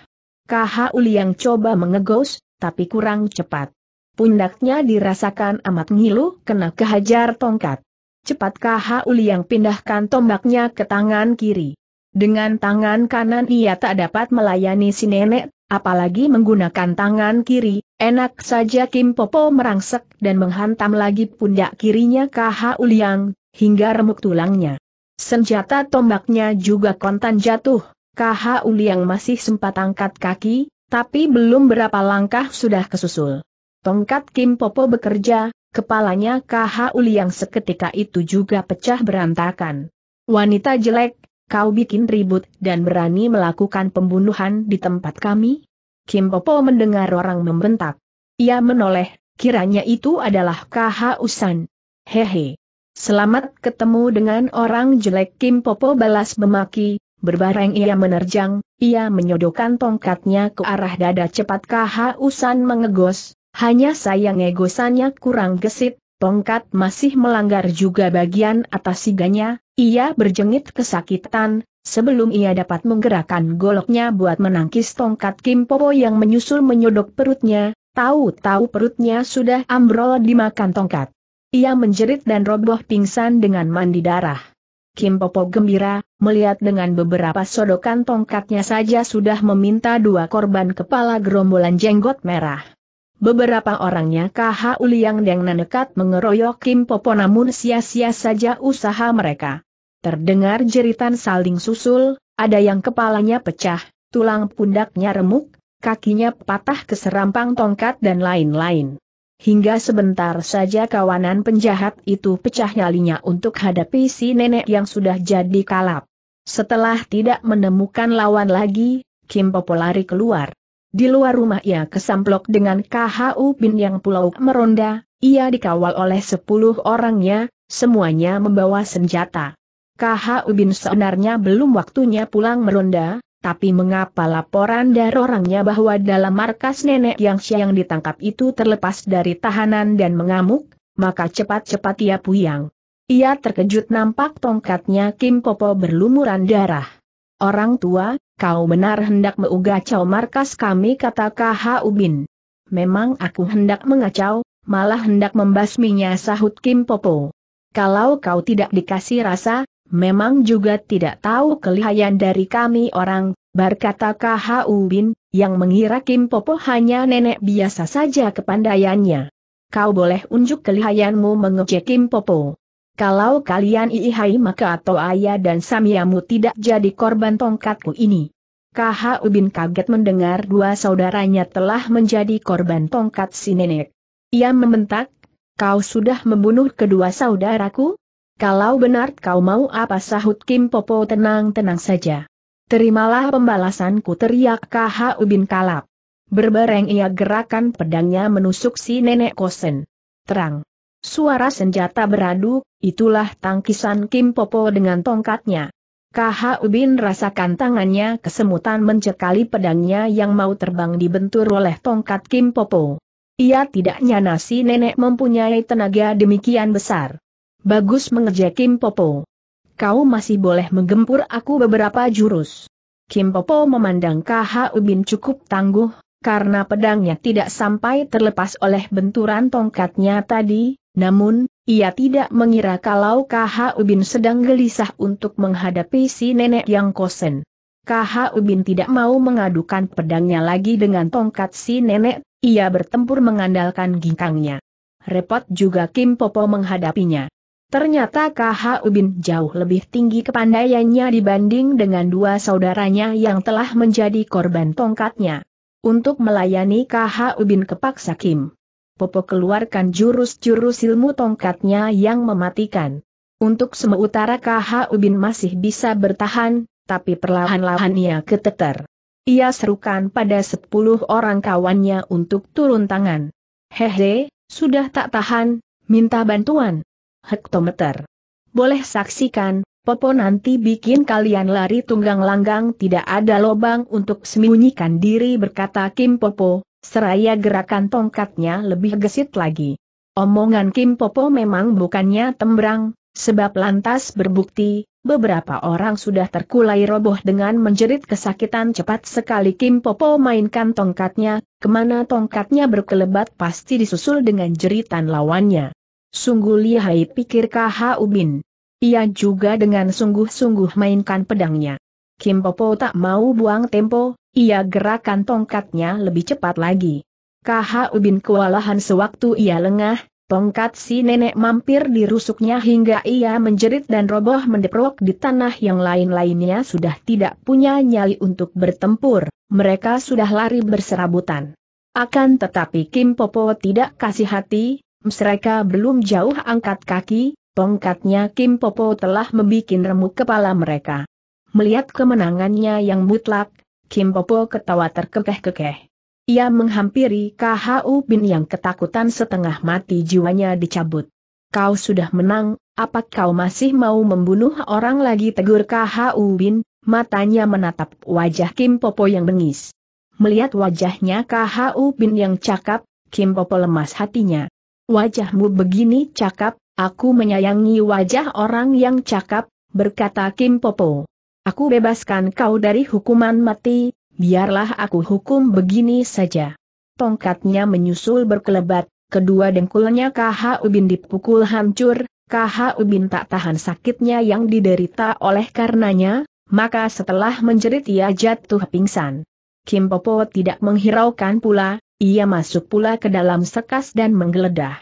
KH Uliang coba mengegos, tapi kurang cepat. Pundaknya dirasakan amat ngilu kena kehajar tongkat. Cepat KH Uliang pindahkan tombaknya ke tangan kiri. Dengan tangan kanan ia tak dapat melayani si nenek, apalagi menggunakan tangan kiri, enak saja Kim Popo merangsek dan menghantam lagi pundak kirinya KH Uliang, hingga remuk tulangnya. Senjata tombaknya juga kontan jatuh, Kaha Uliang masih sempat angkat kaki, tapi belum berapa langkah sudah kesusul. Tongkat Kim Popo bekerja, kepalanya Kaha Uliang seketika itu juga pecah berantakan. Wanita jelek, kau bikin ribut dan berani melakukan pembunuhan di tempat kami? Kim Popo mendengar orang membentak. Ia menoleh, kiranya itu adalah Kaha Usan. Hehe. Selamat ketemu dengan orang jelek Kim Popo balas memaki, Berbareng ia menerjang, ia menyodokkan tongkatnya ke arah dada cepat usan mengegos, hanya sayang egosannya kurang gesit, tongkat masih melanggar juga bagian atas siganya, ia berjengit kesakitan, sebelum ia dapat menggerakkan goloknya buat menangkis tongkat Kim Popo yang menyusul menyodok perutnya, tahu-tahu perutnya sudah ambrol dimakan tongkat. Ia menjerit dan roboh pingsan dengan mandi darah. Kim Popo gembira, melihat dengan beberapa sodokan tongkatnya saja sudah meminta dua korban kepala gerombolan jenggot merah. Beberapa orangnya KH Uliang yang Nanekat mengeroyok Kim Popo namun sia-sia saja usaha mereka. Terdengar jeritan saling susul, ada yang kepalanya pecah, tulang pundaknya remuk, kakinya patah keserampang tongkat dan lain-lain hingga sebentar saja kawanan penjahat itu pecah nyalinya untuk hadapi si nenek yang sudah jadi kalap. Setelah tidak menemukan lawan lagi, Kim Popo lari keluar. Di luar rumah ia kesamplok dengan KHU Bin yang pulau meronda, ia dikawal oleh sepuluh orangnya, semuanya membawa senjata. KHU Bin sebenarnya belum waktunya pulang meronda, tapi mengapa laporan dari orangnya bahwa dalam markas nenek yang siang ditangkap itu terlepas dari tahanan dan mengamuk? Maka cepat-cepat ia puyang. Ia terkejut nampak tongkatnya Kim Popo berlumuran darah. Orang tua, kau benar hendak meugacau markas kami kata KH Ubin. Memang aku hendak mengacau, malah hendak membasminya sahut Kim Popo. Kalau kau tidak dikasih rasa, memang juga tidak tahu kelihayan dari kami orang, berkata KHU Bin, yang mengira Kim Popo hanya nenek biasa saja kepandaiannya. Kau boleh unjuk kelihayanmu mengejek Kim Popo. Kalau kalian iihai maka atau ayah dan samiamu tidak jadi korban tongkatku ini. KH Ubin kaget mendengar dua saudaranya telah menjadi korban tongkat si nenek. Ia membentak, kau sudah membunuh kedua saudaraku? Kalau benar kau mau apa sahut Kim Popo tenang-tenang saja. Terimalah pembalasanku teriak KH Ubin Kalap. Berbareng ia gerakan pedangnya menusuk si nenek kosen. Terang. Suara senjata beradu, itulah tangkisan Kim Popo dengan tongkatnya. KH Ubin rasakan tangannya kesemutan mencekali pedangnya yang mau terbang dibentur oleh tongkat Kim Popo. Ia tidak nyana si nenek mempunyai tenaga demikian besar. Bagus mengerja Kim Popo. Kau masih boleh menggempur aku beberapa jurus. Kim Popo memandang KH Ubin cukup tangguh, karena pedangnya tidak sampai terlepas oleh benturan tongkatnya tadi, namun, ia tidak mengira kalau KH Ubin sedang gelisah untuk menghadapi si nenek yang kosen. KH Ubin tidak mau mengadukan pedangnya lagi dengan tongkat si nenek, ia bertempur mengandalkan ginkangnya. Repot juga Kim Popo menghadapinya. Ternyata KH Ubin jauh lebih tinggi kepandaiannya dibanding dengan dua saudaranya yang telah menjadi korban tongkatnya. Untuk melayani Ubin ke kepaksa Kim. Popo keluarkan jurus-jurus ilmu tongkatnya yang mematikan. Untuk semua utara Ubin masih bisa bertahan, tapi perlahan-lahan ia keteter. Ia serukan pada sepuluh orang kawannya untuk turun tangan. Hehe, sudah tak tahan, minta bantuan hektometer. Boleh saksikan, Popo nanti bikin kalian lari tunggang langgang tidak ada lobang untuk sembunyikan diri berkata Kim Popo, seraya gerakan tongkatnya lebih gesit lagi. Omongan Kim Popo memang bukannya tembrang, sebab lantas berbukti, beberapa orang sudah terkulai roboh dengan menjerit kesakitan cepat sekali Kim Popo mainkan tongkatnya, kemana tongkatnya berkelebat pasti disusul dengan jeritan lawannya. Sungguh lihai pikir KH Ubin. Ia juga dengan sungguh-sungguh mainkan pedangnya. Kim Popo tak mau buang tempo, ia gerakan tongkatnya lebih cepat lagi. KH Ubin kewalahan sewaktu ia lengah, tongkat si nenek mampir di rusuknya hingga ia menjerit dan roboh mendeprok di tanah yang lain-lainnya sudah tidak punya nyali untuk bertempur, mereka sudah lari berserabutan. Akan tetapi Kim Popo tidak kasih hati, mereka belum jauh angkat kaki, tongkatnya Kim Popo telah membuat remuk kepala mereka. Melihat kemenangannya yang mutlak, Kim Popo ketawa terkekeh-kekeh. Ia menghampiri KHU Bin yang ketakutan setengah mati jiwanya dicabut. Kau sudah menang, apa kau masih mau membunuh orang lagi tegur KHU Bin, matanya menatap wajah Kim Popo yang bengis. Melihat wajahnya KHU Bin yang cakap, Kim Popo lemas hatinya wajahmu begini cakap, aku menyayangi wajah orang yang cakap, berkata Kim Popo. Aku bebaskan kau dari hukuman mati, biarlah aku hukum begini saja. Tongkatnya menyusul berkelebat, kedua dengkulnya KH Ubin dipukul hancur, KH Ubin tak tahan sakitnya yang diderita oleh karenanya, maka setelah menjerit ia jatuh pingsan. Kim Popo tidak menghiraukan pula, ia masuk pula ke dalam sekas dan menggeledah.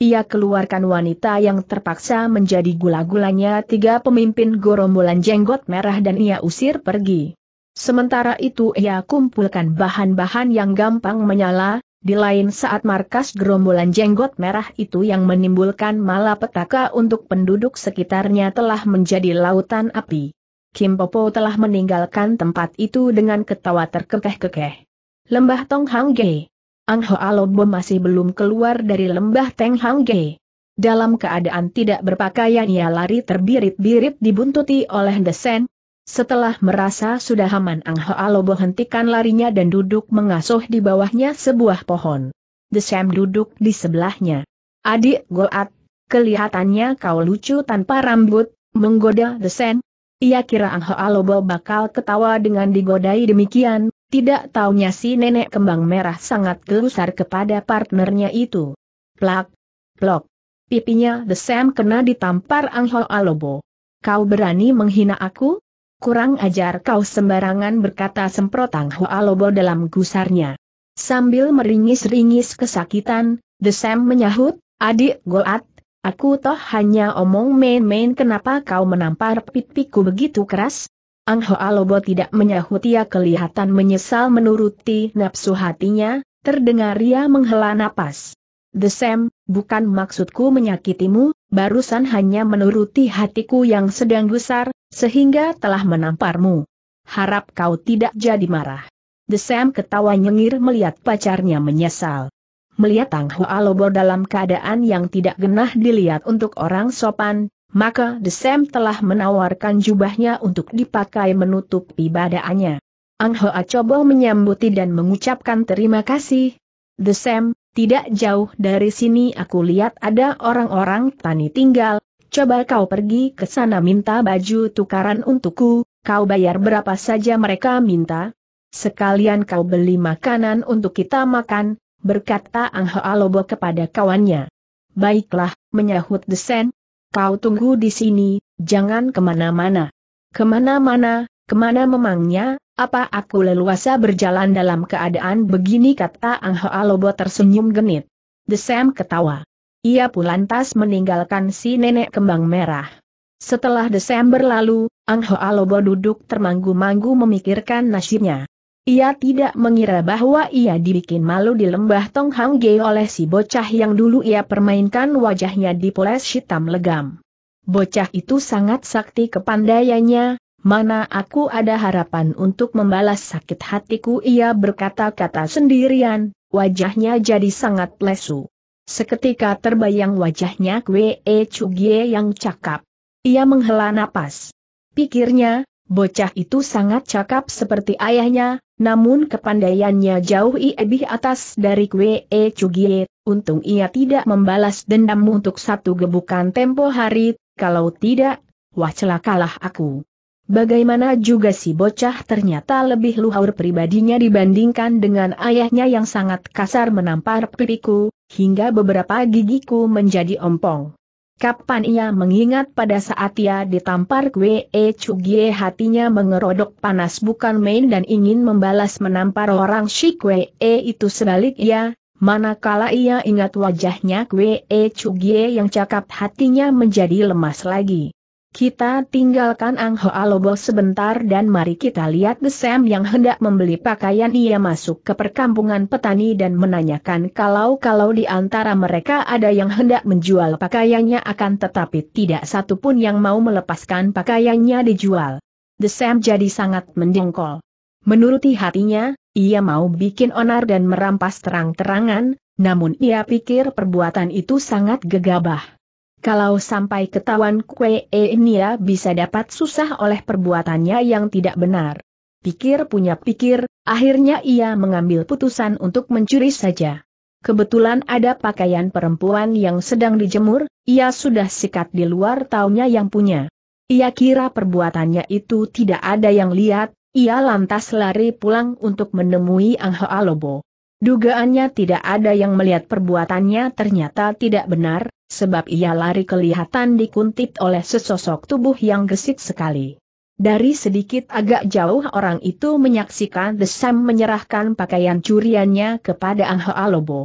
Ia keluarkan wanita yang terpaksa menjadi gula-gulanya tiga pemimpin gorombolan jenggot merah dan ia usir pergi. Sementara itu ia kumpulkan bahan-bahan yang gampang menyala, di lain saat markas gerombolan jenggot merah itu yang menimbulkan malapetaka untuk penduduk sekitarnya telah menjadi lautan api. Kim Popo telah meninggalkan tempat itu dengan ketawa terkekeh-kekeh. Lembah Tong Hang Ge Ang Lobo masih belum keluar dari lembah Teng Hang Ge. Dalam keadaan tidak berpakaian ia lari terbirit-birit dibuntuti oleh desen. Setelah merasa sudah aman Ang Lobo hentikan larinya dan duduk mengasuh di bawahnya sebuah pohon. Desem duduk di sebelahnya. Adik Goat, kelihatannya kau lucu tanpa rambut, menggoda Desen. Ia kira Ang Lobo bakal ketawa dengan digodai demikian, tidak taunya si nenek kembang merah sangat gelusar kepada partnernya itu. Plak, plok. Pipinya Sam kena ditampar Ho Alobo. Kau berani menghina aku? Kurang ajar kau sembarangan berkata semprot Ho Alobo dalam gusarnya. Sambil meringis-ringis kesakitan, Sam menyahut, adik golat, aku toh hanya omong main-main kenapa kau menampar pipiku begitu keras? Ang Hoa Lobo tidak menyahut ia kelihatan menyesal menuruti nafsu hatinya, terdengar ia menghela napas. Desem, bukan maksudku menyakitimu, barusan hanya menuruti hatiku yang sedang gusar, sehingga telah menamparmu. Harap kau tidak jadi marah. Desem ketawa nyengir melihat pacarnya menyesal. Melihat Ang Hoa Lobo dalam keadaan yang tidak genah dilihat untuk orang sopan, maka Desem telah menawarkan jubahnya untuk dipakai menutup ibadahnya. Ang Hoa coba menyambuti dan mengucapkan terima kasih. Desem, tidak jauh dari sini aku lihat ada orang-orang tani tinggal, coba kau pergi ke sana minta baju tukaran untukku, kau bayar berapa saja mereka minta. Sekalian kau beli makanan untuk kita makan, berkata Ang Hoa Lobo kepada kawannya. Baiklah, menyahut Desem. Kau tunggu di sini, jangan kemana-mana. Kemana-mana, kemana memangnya, apa aku leluasa berjalan dalam keadaan begini kata Ang Lobo tersenyum genit. Desem ketawa. Ia pun lantas meninggalkan si nenek kembang merah. Setelah Desember lalu, Ang Lobo duduk termanggu-manggu memikirkan nasibnya. Ia tidak mengira bahwa ia dibikin malu di lembah Tong Hang Ge oleh si bocah yang dulu ia permainkan wajahnya dipoles hitam legam. Bocah itu sangat sakti kepandaiannya, mana aku ada harapan untuk membalas sakit hatiku ia berkata-kata sendirian, wajahnya jadi sangat lesu. Seketika terbayang wajahnya Kwe E Chugie yang cakap. Ia menghela napas. Pikirnya, bocah itu sangat cakap seperti ayahnya, namun kepandaiannya jauh lebih atas dari Kwe Chugie, untung ia tidak membalas dendam untuk satu gebukan tempo hari, kalau tidak, wah celakalah aku. Bagaimana juga si bocah ternyata lebih luhur pribadinya dibandingkan dengan ayahnya yang sangat kasar menampar pipiku, hingga beberapa gigiku menjadi ompong. Kapan ia mengingat pada saat ia ditampar Kwe E Chugie hatinya mengerodok panas bukan main dan ingin membalas menampar orang si e itu sebalik ia, manakala ia ingat wajahnya Kwe E Chugie yang cakap hatinya menjadi lemas lagi. Kita tinggalkan Ang Hoa Lobo sebentar dan mari kita lihat Desem yang hendak membeli pakaian ia masuk ke perkampungan petani dan menanyakan kalau-kalau di antara mereka ada yang hendak menjual pakaiannya akan tetapi tidak satu pun yang mau melepaskan pakaiannya dijual. Desem jadi sangat mendengkol. Menuruti hatinya, ia mau bikin onar dan merampas terang-terangan, namun ia pikir perbuatan itu sangat gegabah. Kalau sampai ketahuan kue eh, Nia bisa dapat susah oleh perbuatannya yang tidak benar. Pikir punya pikir, akhirnya ia mengambil putusan untuk mencuri saja. Kebetulan ada pakaian perempuan yang sedang dijemur, ia sudah sikat di luar taunya yang punya. Ia kira perbuatannya itu tidak ada yang lihat, ia lantas lari pulang untuk menemui Ang Hoa Dugaannya tidak ada yang melihat perbuatannya ternyata tidak benar, sebab ia lari kelihatan dikuntit oleh sesosok tubuh yang gesit sekali. Dari sedikit agak jauh orang itu menyaksikan Desam menyerahkan pakaian curiannya kepada Angho Alobo.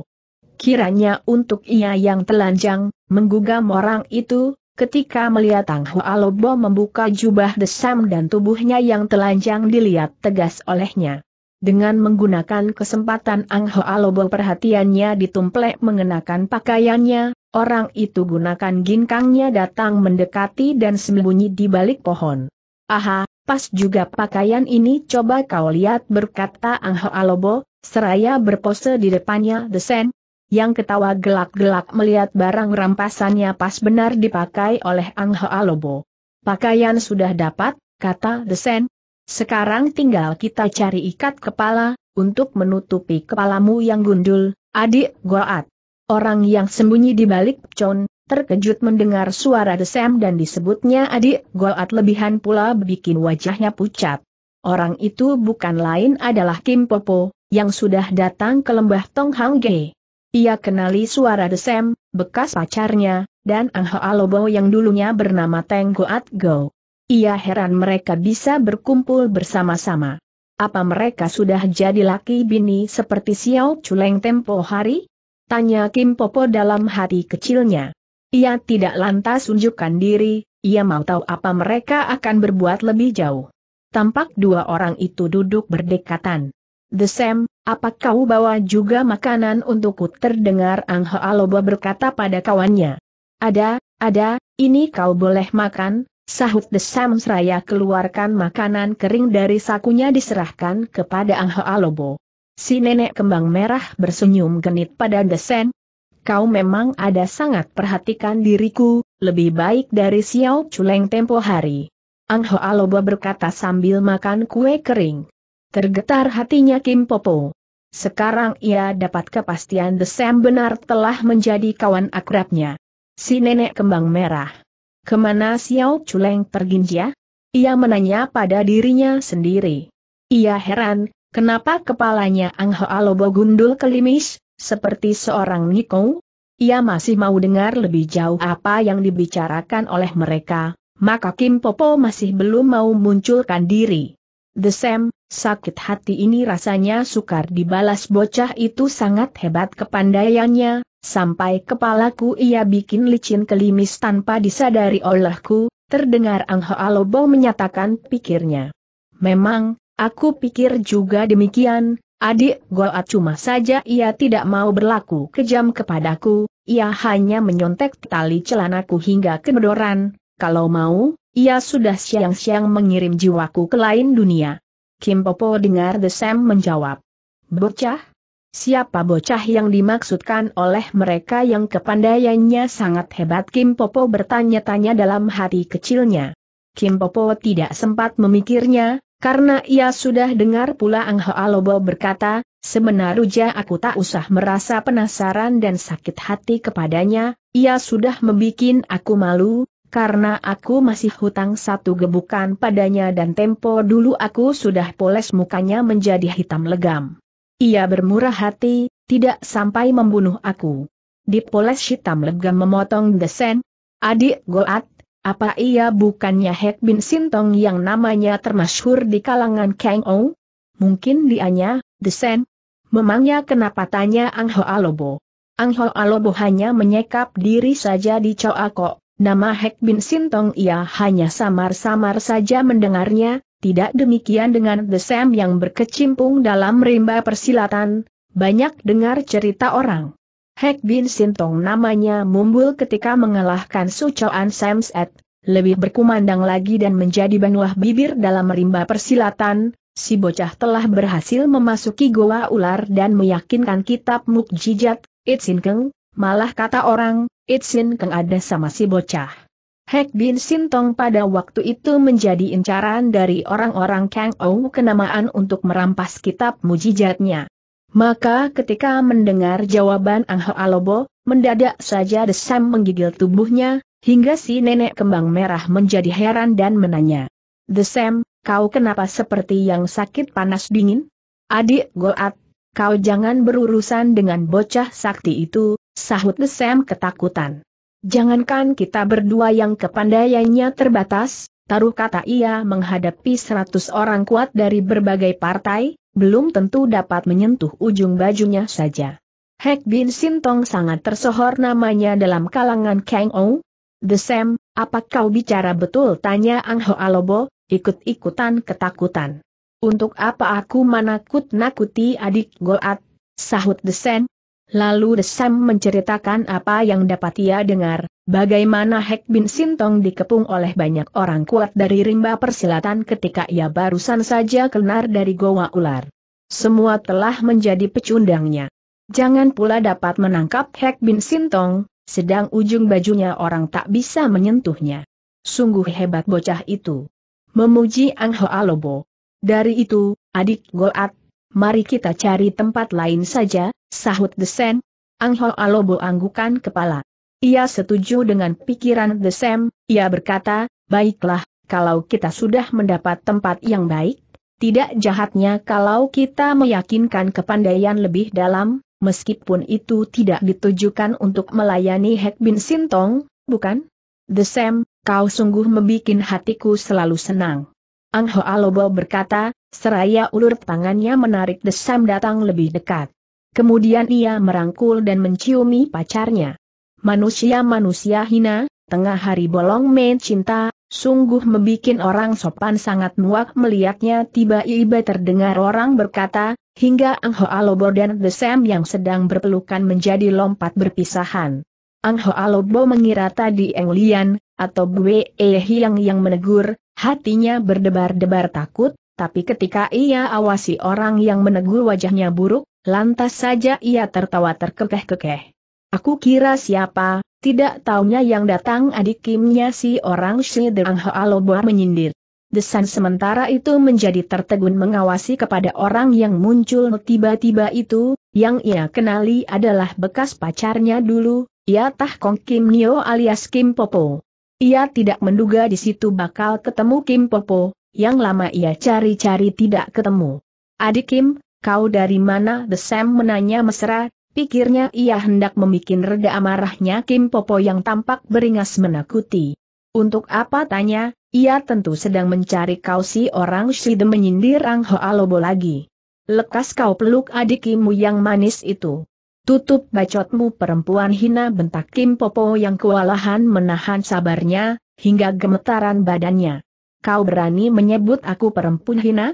Kiranya untuk ia yang telanjang, menggugam orang itu, ketika melihat Angho Alobo membuka jubah Desam dan tubuhnya yang telanjang dilihat tegas olehnya. Dengan menggunakan kesempatan Ang Hoa Lobo perhatiannya ditumplek mengenakan pakaiannya, orang itu gunakan ginkangnya datang mendekati dan sembunyi di balik pohon. Aha, pas juga pakaian ini coba kau lihat berkata Ang Hoa Lobo, seraya berpose di depannya desen. Yang ketawa gelak-gelak melihat barang rampasannya pas benar dipakai oleh Ang Hoa Lobo. Pakaian sudah dapat, kata desen, sekarang tinggal kita cari ikat kepala, untuk menutupi kepalamu yang gundul, adik Goat. Orang yang sembunyi di balik con, terkejut mendengar suara desem dan disebutnya adik Goat lebihan pula bikin wajahnya pucat. Orang itu bukan lain adalah Kim Popo, yang sudah datang ke lembah Tong Hang Ge. Ia kenali suara desem, bekas pacarnya, dan Ang Hoa Lobo yang dulunya bernama Teng Goat Go. Ia heran mereka bisa berkumpul bersama-sama. Apa mereka sudah jadi laki bini seperti Xiao Chuleng tempo hari? Tanya Kim Popo dalam hati kecilnya. Ia tidak lantas unjukkan diri, ia mau tahu apa mereka akan berbuat lebih jauh. Tampak dua orang itu duduk berdekatan. The Sam, apa kau bawa juga makanan untukku terdengar Ang Hoaloba berkata pada kawannya. Ada, ada, ini kau boleh makan, Sahut The desam Raya keluarkan makanan kering dari sakunya diserahkan kepada Ang Alobo. Si nenek kembang merah bersenyum genit pada desen. Kau memang ada sangat perhatikan diriku, lebih baik dari Xiao Chuleng tempo hari. Ang Alobo berkata sambil makan kue kering. Tergetar hatinya Kim Popo. Sekarang ia dapat kepastian The Sam benar telah menjadi kawan akrabnya. Si nenek kembang merah Kemana Xiao Chuleng pergi ya? Ia menanya pada dirinya sendiri. Ia heran, kenapa kepalanya Ang bo gundul kelimis, seperti seorang Niko? Ia masih mau dengar lebih jauh apa yang dibicarakan oleh mereka, maka Kim Popo masih belum mau munculkan diri. The Sam, sakit hati ini rasanya sukar dibalas bocah itu sangat hebat kepandaiannya, Sampai kepalaku ia bikin licin kelimis tanpa disadari olehku, terdengar Ang Lobo menyatakan pikirnya. Memang, aku pikir juga demikian, adik Goat cuma saja ia tidak mau berlaku kejam kepadaku, ia hanya menyontek tali celanaku hingga kedodoran, kalau mau, ia sudah siang-siang mengirim jiwaku ke lain dunia. Kim Popo dengar The Sam menjawab. Bocah, Siapa bocah yang dimaksudkan oleh mereka yang kepandaiannya sangat hebat Kim Popo bertanya-tanya dalam hati kecilnya. Kim Popo tidak sempat memikirnya, karena ia sudah dengar pula Ang Hoa Lobo berkata, sebenarnya aku tak usah merasa penasaran dan sakit hati kepadanya, ia sudah membuat aku malu, karena aku masih hutang satu gebukan padanya dan tempo dulu aku sudah poles mukanya menjadi hitam legam. Ia bermurah hati, tidak sampai membunuh aku. Dipoles hitam legam memotong desen. Adik Goat, apa ia bukannya Hek Bin Sintong yang namanya termasyhur di kalangan Kang Ou? Mungkin dianya, desen. Memangnya kenapa tanya Ang Ho Alobo? Ang Ho Alobo hanya menyekap diri saja di Ko. nama Hek Bin Sintong ia hanya samar-samar saja mendengarnya, tidak demikian dengan The Sam yang berkecimpung dalam rimba persilatan, banyak dengar cerita orang. Hek Bin Sintong namanya mumbul ketika mengalahkan Sucoan Samset, lebih berkumandang lagi dan menjadi benuah bibir dalam rimba persilatan, si bocah telah berhasil memasuki goa ular dan meyakinkan kitab mukjizat, Itsin Keng, malah kata orang, Itsin Keng ada sama si bocah. Hek Bin Sintong pada waktu itu menjadi incaran dari orang-orang Kang Ou kenamaan untuk merampas kitab mujijatnya. Maka ketika mendengar jawaban Ang Ho Alobo, mendadak saja desam menggigil tubuhnya, hingga si nenek kembang merah menjadi heran dan menanya. Desem, kau kenapa seperti yang sakit panas dingin? Adik Goat, kau jangan berurusan dengan bocah sakti itu, sahut Desem ketakutan. Jangankan kita berdua yang kepandaiannya terbatas, taruh kata ia menghadapi seratus orang kuat dari berbagai partai, belum tentu dapat menyentuh ujung bajunya saja. Hek Bin Sintong sangat tersohor namanya dalam kalangan Kang Ou. Desem, apa kau bicara betul? Tanya Ang Ho Alobo, ikut-ikutan ketakutan. Untuk apa aku manakut nakuti adik Golat? Sahut Desem, Lalu Desam menceritakan apa yang dapat ia dengar, bagaimana Hek Bin Sintong dikepung oleh banyak orang kuat dari rimba persilatan ketika ia barusan saja keluar dari goa ular. Semua telah menjadi pecundangnya. Jangan pula dapat menangkap Hek Bin Sintong, sedang ujung bajunya orang tak bisa menyentuhnya. Sungguh hebat bocah itu. Memuji Ang Hoa Lobo. Dari itu, adik Goat, mari kita cari tempat lain saja, Sahut Desem, Ang Ho Alobo anggukan kepala. Ia setuju dengan pikiran Desem, ia berkata, baiklah, kalau kita sudah mendapat tempat yang baik, tidak jahatnya kalau kita meyakinkan kepandaian lebih dalam, meskipun itu tidak ditujukan untuk melayani Hek Bin Sintong, bukan? Desem, kau sungguh membuat hatiku selalu senang. Ang Ho Alobo berkata, seraya ulur tangannya menarik Desem datang lebih dekat. Kemudian ia merangkul dan menciumi pacarnya. Manusia-manusia hina, tengah hari bolong main cinta, sungguh membuat orang sopan sangat muak melihatnya tiba-tiba terdengar orang berkata, hingga Ang Hoa Lobo dan The Sam yang sedang berpelukan menjadi lompat berpisahan. Ang Hoa Lobo mengira tadi Eng Lian, atau Bwe E Hiang yang menegur, hatinya berdebar-debar takut, tapi ketika ia awasi orang yang menegur wajahnya buruk, Lantas saja ia tertawa terkekeh-kekeh. Aku kira siapa, tidak taunya yang datang adik Kimnya si orang Shiderang Hoaloboa menyindir. Desan sementara itu menjadi tertegun mengawasi kepada orang yang muncul tiba-tiba itu, yang ia kenali adalah bekas pacarnya dulu, ia Tah Kong Kim Nio alias Kim Popo. Ia tidak menduga di situ bakal ketemu Kim Popo, yang lama ia cari-cari tidak ketemu. Adik Kim, Kau dari mana? Desem menanya mesra, pikirnya ia hendak membuat reda amarahnya Kim Popo yang tampak beringas menakuti. Untuk apa tanya, ia tentu sedang mencari kau si orang Shide menyindir Ang Hoa Lobo lagi. Lekas kau peluk adikimu yang manis itu. Tutup bacotmu perempuan hina bentak Kim Popo yang kewalahan menahan sabarnya, hingga gemetaran badannya. Kau berani menyebut aku perempuan hina?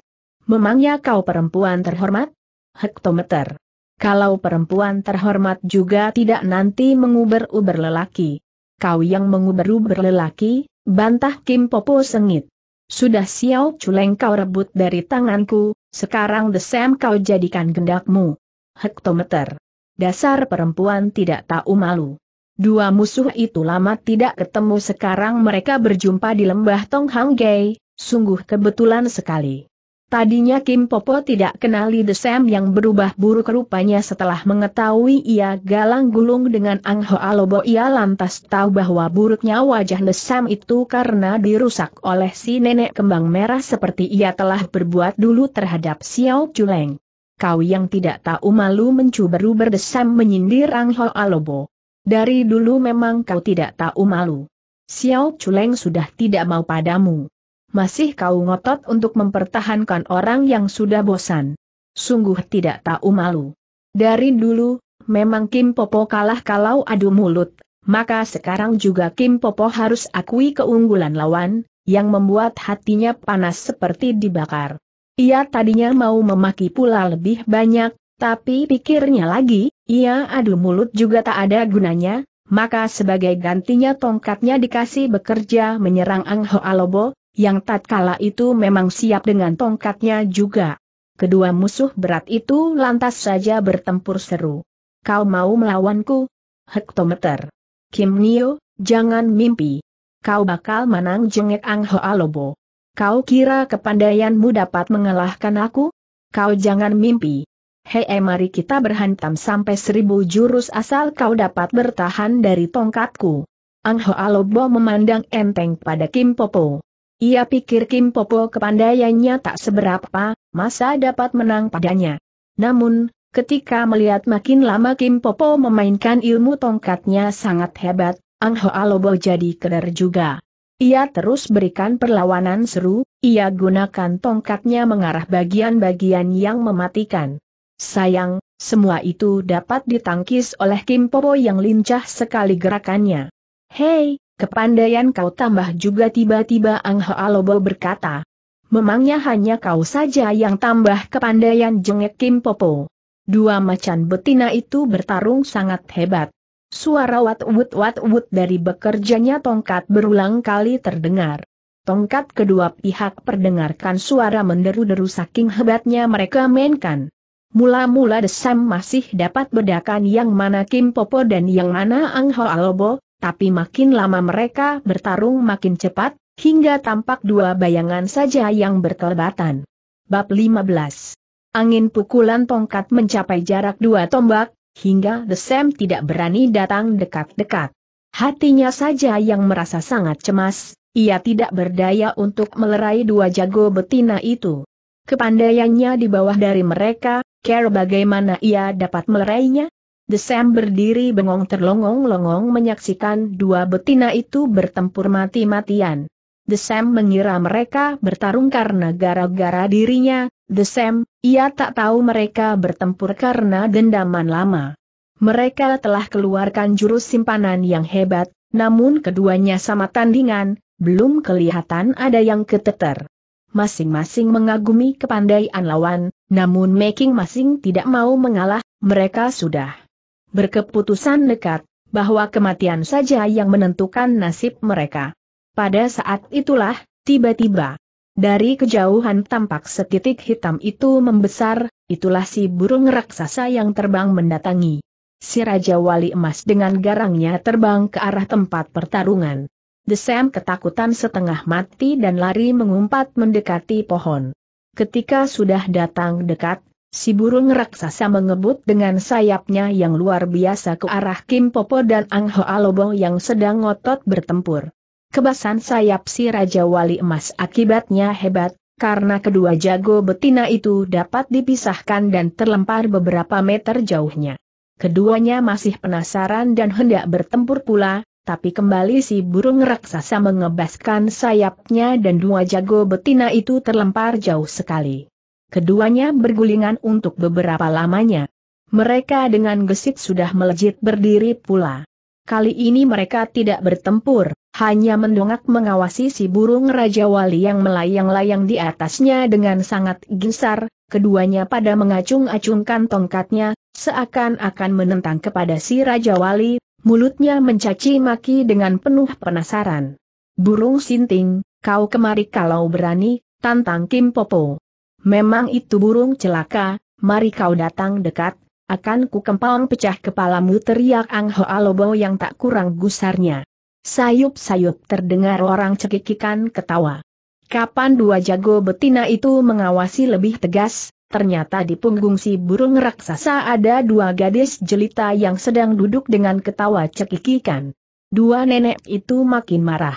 Memangnya kau perempuan terhormat? Hektometer. Kalau perempuan terhormat juga tidak nanti menguber-uber lelaki. Kau yang menguber-uber lelaki, bantah Kim Popo sengit. Sudah siau Culeng kau rebut dari tanganku, sekarang desem kau jadikan gendakmu. Hektometer. Dasar perempuan tidak tahu malu. Dua musuh itu lama tidak ketemu sekarang mereka berjumpa di lembah Tonghanggai, sungguh kebetulan sekali. Tadinya Kim Popo tidak kenali Desem yang berubah buruk rupanya setelah mengetahui ia galang gulung dengan Ang Ho Alobo. ia lantas tahu bahwa buruknya wajah Desem itu karena dirusak oleh si nenek kembang merah seperti ia telah berbuat dulu terhadap Xiao Chuleng. Kau yang tidak tahu malu mencuber-uber Desem menyindir Ang Ho Alobo. Dari dulu memang kau tidak tahu malu. Xiao Chuleng sudah tidak mau padamu masih kau ngotot untuk mempertahankan orang yang sudah bosan. Sungguh tidak tahu malu. Dari dulu, memang Kim Popo kalah kalau adu mulut, maka sekarang juga Kim Popo harus akui keunggulan lawan, yang membuat hatinya panas seperti dibakar. Ia tadinya mau memaki pula lebih banyak, tapi pikirnya lagi, ia adu mulut juga tak ada gunanya, maka sebagai gantinya tongkatnya dikasih bekerja menyerang Ang Ho Alobo yang tatkala itu memang siap dengan tongkatnya juga. Kedua musuh berat itu lantas saja bertempur seru. Kau mau melawanku? Hektometer. Kim Nio, jangan mimpi. Kau bakal menang jengek Ang Hoa Lobo. Kau kira kepandaianmu dapat mengalahkan aku? Kau jangan mimpi. Hei eh, mari kita berhantam sampai seribu jurus asal kau dapat bertahan dari tongkatku. Ang Hoa Lobo memandang enteng pada Kim Popo. Ia pikir Kim Popo kepandaiannya tak seberapa, masa dapat menang padanya. Namun, ketika melihat makin lama Kim Popo memainkan ilmu tongkatnya sangat hebat, Ang Ho Alobo jadi keder juga. Ia terus berikan perlawanan seru, ia gunakan tongkatnya mengarah bagian-bagian yang mematikan. Sayang, semua itu dapat ditangkis oleh Kim Popo yang lincah sekali gerakannya. Hei, Kepandaian kau tambah juga tiba-tiba Ang Hoalobo berkata. Memangnya hanya kau saja yang tambah kepandaian jengek Kim Popo. Dua macan betina itu bertarung sangat hebat. Suara wat-wut-wat-wut dari bekerjanya tongkat berulang kali terdengar. Tongkat kedua pihak perdengarkan suara menderu-deru saking hebatnya mereka mainkan. Mula-mula Desam masih dapat bedakan yang mana Kim Popo dan yang mana Ang Hoalobo, tapi makin lama mereka bertarung makin cepat, hingga tampak dua bayangan saja yang berkelebatan. Bab 15 Angin pukulan tongkat mencapai jarak dua tombak, hingga The Sam tidak berani datang dekat-dekat. Hatinya saja yang merasa sangat cemas, ia tidak berdaya untuk melerai dua jago betina itu. Kepandaiannya di bawah dari mereka, care bagaimana ia dapat melerainya? Desem berdiri bengong terlongong-longong menyaksikan dua betina itu bertempur mati-matian. Desem mengira mereka bertarung karena gara-gara dirinya, Desem, ia tak tahu mereka bertempur karena dendaman lama. Mereka telah keluarkan jurus simpanan yang hebat, namun keduanya sama tandingan, belum kelihatan ada yang keteter. Masing-masing mengagumi kepandaian lawan, namun making masing tidak mau mengalah, mereka sudah berkeputusan dekat, bahwa kematian saja yang menentukan nasib mereka. Pada saat itulah, tiba-tiba, dari kejauhan tampak setitik hitam itu membesar, itulah si burung raksasa yang terbang mendatangi. Si Raja Wali Emas dengan garangnya terbang ke arah tempat pertarungan. Desem ketakutan setengah mati dan lari mengumpat mendekati pohon. Ketika sudah datang dekat, Si burung raksasa mengebut dengan sayapnya yang luar biasa ke arah Kim Popo dan Ang Ho Alobo yang sedang ngotot bertempur. Kebasan sayap si Raja Wali Emas akibatnya hebat, karena kedua jago betina itu dapat dipisahkan dan terlempar beberapa meter jauhnya. Keduanya masih penasaran dan hendak bertempur pula, tapi kembali si burung raksasa mengebaskan sayapnya dan dua jago betina itu terlempar jauh sekali. Keduanya bergulingan untuk beberapa lamanya. Mereka dengan gesit sudah melejit berdiri pula. Kali ini mereka tidak bertempur, hanya mendongak mengawasi si burung Raja Wali yang melayang-layang di atasnya dengan sangat gencar, keduanya pada mengacung-acungkan tongkatnya, seakan-akan menentang kepada si Raja Wali, mulutnya mencaci maki dengan penuh penasaran. Burung Sinting, kau kemari kalau berani, tantang Kim Popo. Memang itu burung celaka, mari kau datang dekat, akan ku kempang pecah kepalamu teriak Ang Ho Alobo yang tak kurang gusarnya. Sayup-sayup terdengar orang cekikikan ketawa. Kapan dua jago betina itu mengawasi lebih tegas, Ternyata di punggung si burung raksasa ada dua gadis jelita yang sedang duduk dengan ketawa cekikikan. Dua nenek itu makin marah.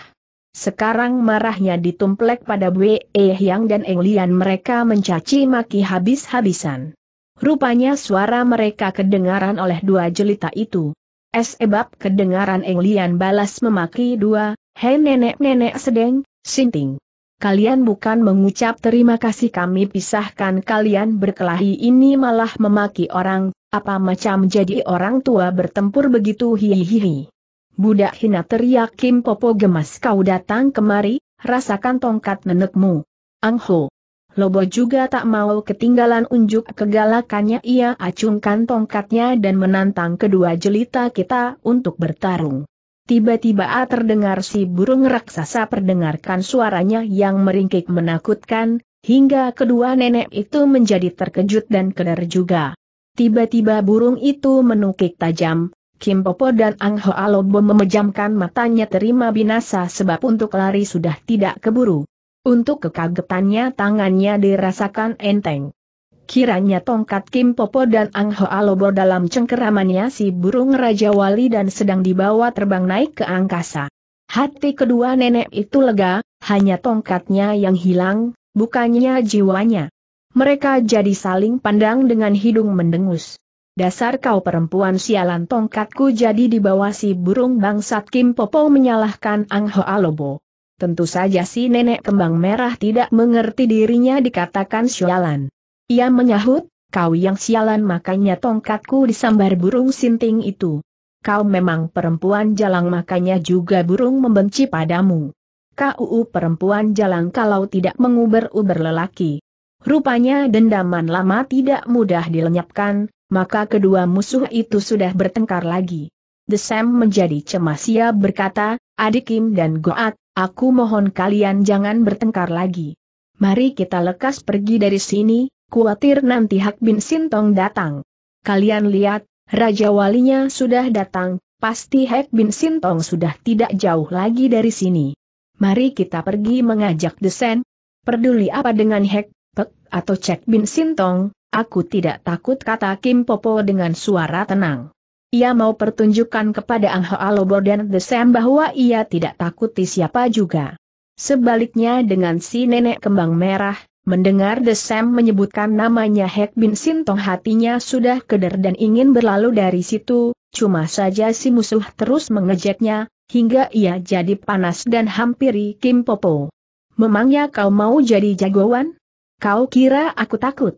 Sekarang marahnya ditumplek pada Wei Yang dan Englian mereka mencaci maki habis-habisan. Rupanya suara mereka kedengaran oleh dua jelita itu. Sebab kedengaran Englian balas memaki dua, Hei nenek-nenek sedeng, sinting. Kalian bukan mengucap terima kasih kami pisahkan kalian berkelahi ini malah memaki orang, apa macam jadi orang tua bertempur begitu hihihi. Budak hina teriak Kim Popo gemas kau datang kemari, rasakan tongkat nenekmu. Ang Ho. Lobo juga tak mau ketinggalan unjuk kegalakannya ia acungkan tongkatnya dan menantang kedua jelita kita untuk bertarung. Tiba-tiba terdengar si burung raksasa perdengarkan suaranya yang meringkik menakutkan, hingga kedua nenek itu menjadi terkejut dan keder juga. Tiba-tiba burung itu menukik tajam, Kim Popo dan Ang Ho Alobo memejamkan matanya terima binasa sebab untuk lari sudah tidak keburu. Untuk kekagetannya tangannya dirasakan enteng. Kiranya tongkat Kim Popo dan Ang Ho Alobo dalam cengkeramannya si burung Raja Wali dan sedang dibawa terbang naik ke angkasa. Hati kedua nenek itu lega, hanya tongkatnya yang hilang, bukannya jiwanya. Mereka jadi saling pandang dengan hidung mendengus. Dasar kau perempuan sialan tongkatku jadi di bawah si burung bangsat Kim Popo menyalahkan Ang Ho Alobo. Tentu saja si nenek kembang merah tidak mengerti dirinya dikatakan sialan. Ia menyahut, kau yang sialan makanya tongkatku disambar burung sinting itu. Kau memang perempuan jalang makanya juga burung membenci padamu. Kau perempuan jalang kalau tidak menguber-uber lelaki. Rupanya dendaman lama tidak mudah dilenyapkan, maka kedua musuh itu sudah bertengkar lagi. Desem menjadi cemas ia berkata, adik Kim dan Goat, aku mohon kalian jangan bertengkar lagi. Mari kita lekas pergi dari sini, kuatir nanti Hak Bin Sintong datang. Kalian lihat, Raja Walinya sudah datang, pasti Hak Bin Sintong sudah tidak jauh lagi dari sini. Mari kita pergi mengajak Desen. Peduli apa dengan Hak Pek, atau Cek Bin Sintong, Aku tidak takut kata Kim Popo dengan suara tenang. Ia mau pertunjukkan kepada Ang Hoa Lobo dan The Sam bahwa ia tidak takut siapa juga. Sebaliknya dengan si nenek kembang merah, mendengar The Sam menyebutkan namanya Hek Bin Sintong hatinya sudah keder dan ingin berlalu dari situ, cuma saja si musuh terus mengejeknya, hingga ia jadi panas dan hampiri Kim Popo. Memangnya kau mau jadi jagoan? Kau kira aku takut?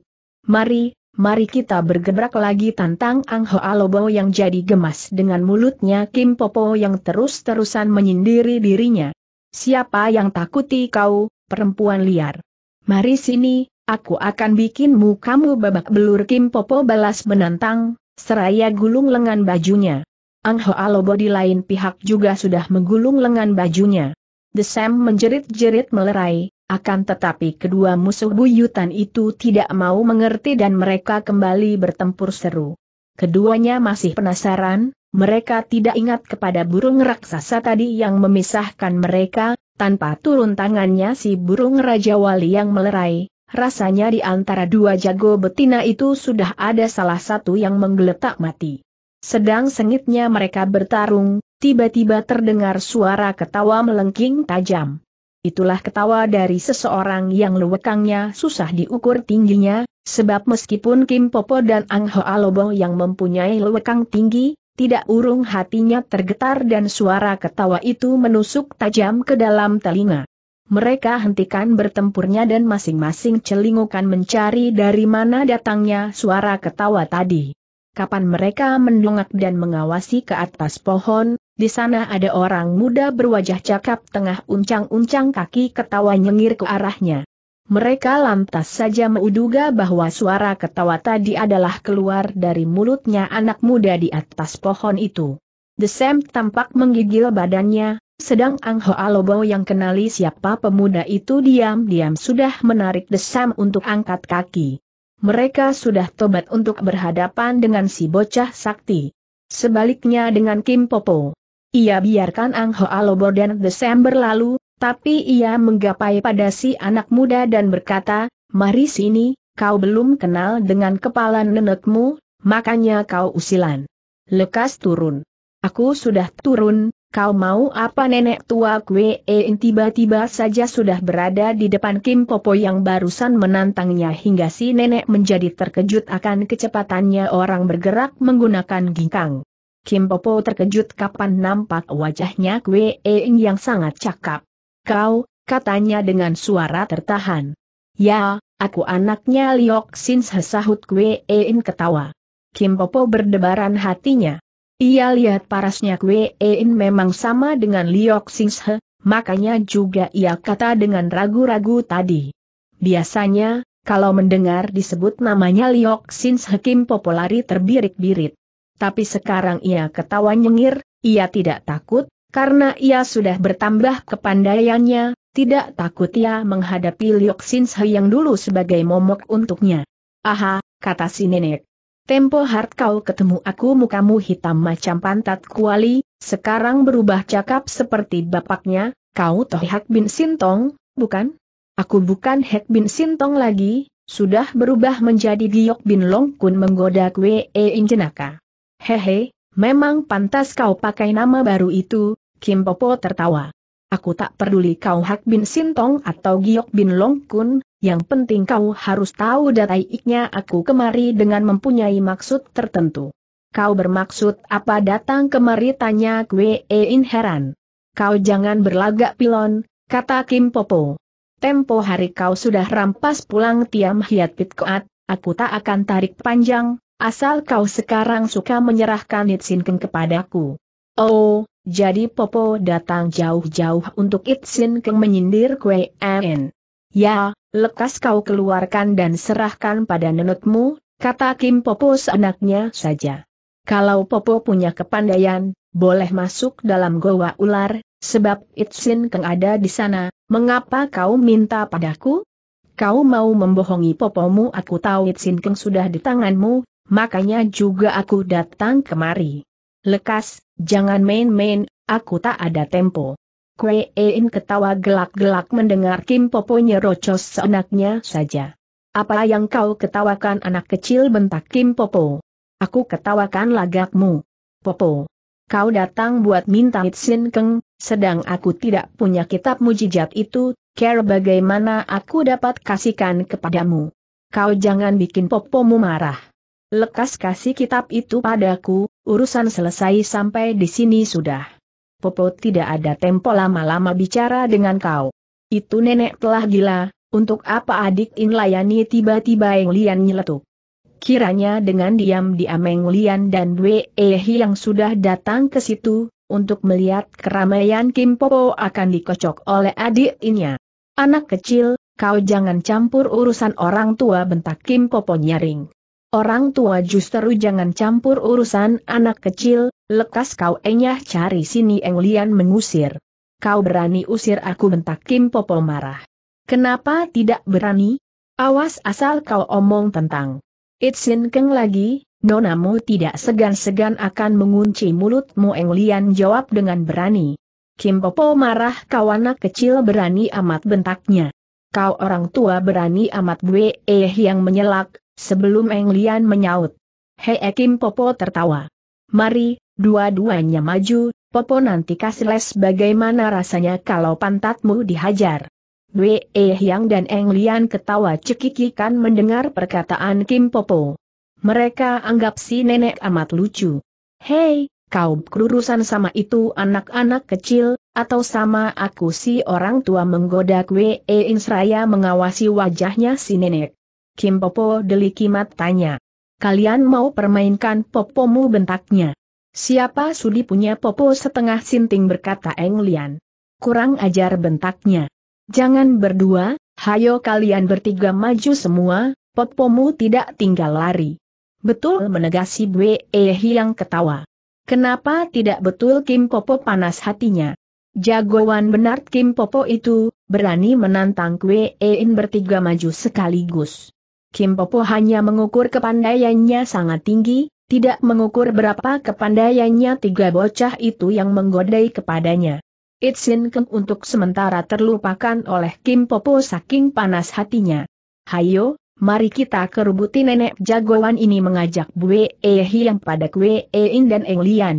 Mari, mari kita bergerak lagi tantang Ang Ho Alobo yang jadi gemas dengan mulutnya Kim Popo yang terus-terusan menyindiri dirinya. Siapa yang takuti kau, perempuan liar? Mari sini, aku akan bikinmu kamu babak belur Kim Popo balas menantang, seraya gulung lengan bajunya. Ang Ho Alobo di lain pihak juga sudah menggulung lengan bajunya. Desem Sam menjerit-jerit melerai, akan tetapi kedua musuh buyutan itu tidak mau mengerti dan mereka kembali bertempur seru. Keduanya masih penasaran, mereka tidak ingat kepada burung raksasa tadi yang memisahkan mereka, tanpa turun tangannya si burung Raja Wali yang melerai. Rasanya di antara dua jago betina itu sudah ada salah satu yang menggeletak mati. Sedang sengitnya mereka bertarung, tiba-tiba terdengar suara ketawa melengking tajam. Itulah ketawa dari seseorang yang lewekangnya susah diukur tingginya, sebab meskipun Kim Popo dan Ang Ho Alobo yang mempunyai lewekang tinggi, tidak urung hatinya tergetar dan suara ketawa itu menusuk tajam ke dalam telinga. Mereka hentikan bertempurnya dan masing-masing celingukan mencari dari mana datangnya suara ketawa tadi. Kapan mereka mendongak dan mengawasi ke atas pohon, di sana ada orang muda berwajah cakap tengah uncang-uncang kaki ketawa nyengir ke arahnya. Mereka lantas saja menduga bahwa suara ketawa tadi adalah keluar dari mulutnya anak muda di atas pohon itu. Desem tampak menggigil badannya, sedang Ang Ho Alobo yang kenali siapa pemuda itu diam-diam sudah menarik Desem untuk angkat kaki. Mereka sudah tobat untuk berhadapan dengan si bocah sakti. Sebaliknya dengan Kim Popo. Ia biarkan Ang Ho Alobo dan Desember lalu, tapi ia menggapai pada si anak muda dan berkata, Mari sini, kau belum kenal dengan kepala nenekmu, makanya kau usilan. Lekas turun. Aku sudah turun, kau mau apa nenek tua kue en tiba-tiba saja sudah berada di depan Kim Popo yang barusan menantangnya hingga si nenek menjadi terkejut akan kecepatannya orang bergerak menggunakan ginkang. Kim Popo terkejut kapan nampak wajahnya Kwe Eng yang sangat cakap. Kau, katanya dengan suara tertahan. Ya, aku anaknya Liok Sin sesahut Kwe Eng ketawa. Kim Popo berdebaran hatinya. Ia lihat parasnya Kwe Eng memang sama dengan Liok Sin He, makanya juga ia kata dengan ragu-ragu tadi. Biasanya, kalau mendengar disebut namanya Liok Sin He Kim Popo lari terbirik-birit tapi sekarang ia ketawa nyengir, ia tidak takut, karena ia sudah bertambah kepandaiannya, tidak takut ia menghadapi Liok Sinshe yang dulu sebagai momok untuknya. Aha, kata si nenek. Tempo hard kau ketemu aku mukamu hitam macam pantat kuali, sekarang berubah cakap seperti bapaknya, kau toh Hak Bin Sintong, bukan? Aku bukan Hek Bin Sintong lagi, sudah berubah menjadi Giok Bin Long Kun menggoda Kwe E Injenaka. Hehe, memang pantas kau pakai nama baru itu, Kim Popo tertawa. Aku tak peduli kau Hak Bin Sintong atau Giok Bin Long Kun, yang penting kau harus tahu dataiknya aku kemari dengan mempunyai maksud tertentu. Kau bermaksud apa datang kemari tanya gue e in heran. Kau jangan berlagak pilon, kata Kim Popo. Tempo hari kau sudah rampas pulang Tiam Hiat Pitkoat, aku tak akan tarik panjang, Asal kau sekarang suka menyerahkan Keng kepadaku. Oh, jadi Popo datang jauh-jauh untuk Keng menyindir Kue En. Ya, lekas kau keluarkan dan serahkan pada nenekmu, kata Kim Popo seenaknya saja. Kalau Popo punya kepandaian, boleh masuk dalam goa ular, sebab Keng ada di sana, mengapa kau minta padaku? Kau mau membohongi popomu aku tahu Keng sudah di tanganmu, makanya juga aku datang kemari. Lekas, jangan main-main, aku tak ada tempo. Kue ketawa gelak-gelak mendengar Kim Popo nyerocos seenaknya saja. Apa yang kau ketawakan anak kecil bentak Kim Popo? Aku ketawakan lagakmu. Popo. Kau datang buat minta Itsin Keng, sedang aku tidak punya kitab mujijat itu, care bagaimana aku dapat kasihkan kepadamu. Kau jangan bikin Popomu marah. Lekas kasih kitab itu padaku, urusan selesai sampai di sini sudah. Popo tidak ada tempo lama-lama bicara dengan kau. Itu nenek telah gila, untuk apa adik inlayani tiba-tiba yang Lian nyeletuk. Kiranya dengan diam-diam Eng Lian dan Wei Ehi yang sudah datang ke situ, untuk melihat keramaian Kim Popo akan dikocok oleh adik inya. Anak kecil, kau jangan campur urusan orang tua bentak Kim Popo nyaring. Orang tua justru jangan campur urusan anak kecil, lekas kau enyah cari sini Eng Lian mengusir. Kau berani usir aku bentak Kim Popo marah. Kenapa tidak berani? Awas asal kau omong tentang Itsin Keng lagi, nonamu tidak segan-segan akan mengunci mulutmu Eng Lian jawab dengan berani. Kim Popo marah kau anak kecil berani amat bentaknya. Kau orang tua berani amat gue eh yang menyelak, Sebelum Eng Lian menyaut. Hei Kim Popo tertawa. Mari, dua-duanya maju, Popo nanti kasih les bagaimana rasanya kalau pantatmu dihajar. Wee Hyang dan Eng Lian ketawa cekikikan mendengar perkataan Kim Popo. Mereka anggap si nenek amat lucu. Hei, kau berurusan sama itu anak-anak kecil, atau sama aku si orang tua menggoda Wee E Insraya mengawasi wajahnya si nenek. Kim Popo delikimat tanya. Kalian mau permainkan popomu bentaknya. Siapa sudi punya popo setengah sinting berkata Eng Lian. Kurang ajar bentaknya. Jangan berdua, hayo kalian bertiga maju semua, popomu tidak tinggal lari. Betul menegasi Bwe yang e ketawa. Kenapa tidak betul Kim Popo panas hatinya? Jagoan benar Kim Popo itu, berani menantang Kwe Ein bertiga maju sekaligus. Kim Popo hanya mengukur kepandaiannya sangat tinggi, tidak mengukur berapa kepandaiannya tiga bocah itu yang menggodai kepadanya. Itsin Keng untuk sementara terlupakan oleh Kim Popo saking panas hatinya. Hayo, mari kita kerubuti nenek jagoan ini mengajak Bue e yang pada Kue e In dan Eng Lian.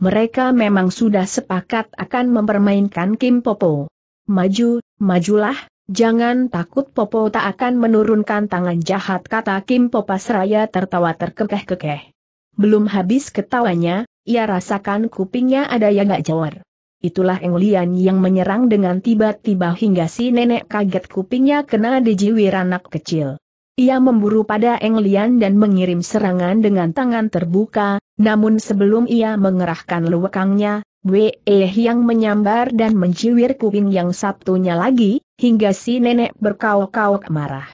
Mereka memang sudah sepakat akan mempermainkan Kim Popo. Maju, majulah, Jangan takut Popo tak akan menurunkan tangan jahat kata Kim Seraya tertawa terkekeh-kekeh. Belum habis ketawanya, ia rasakan kupingnya ada yang gak jawar. Itulah Englian yang menyerang dengan tiba-tiba hingga si nenek kaget kupingnya kena dijiwir anak kecil. Ia memburu pada Englian dan mengirim serangan dengan tangan terbuka, namun sebelum ia mengerahkan luwekangnya, Weh yang menyambar dan menjiwir kuping yang satunya lagi, hingga si nenek berkaok-kaok marah.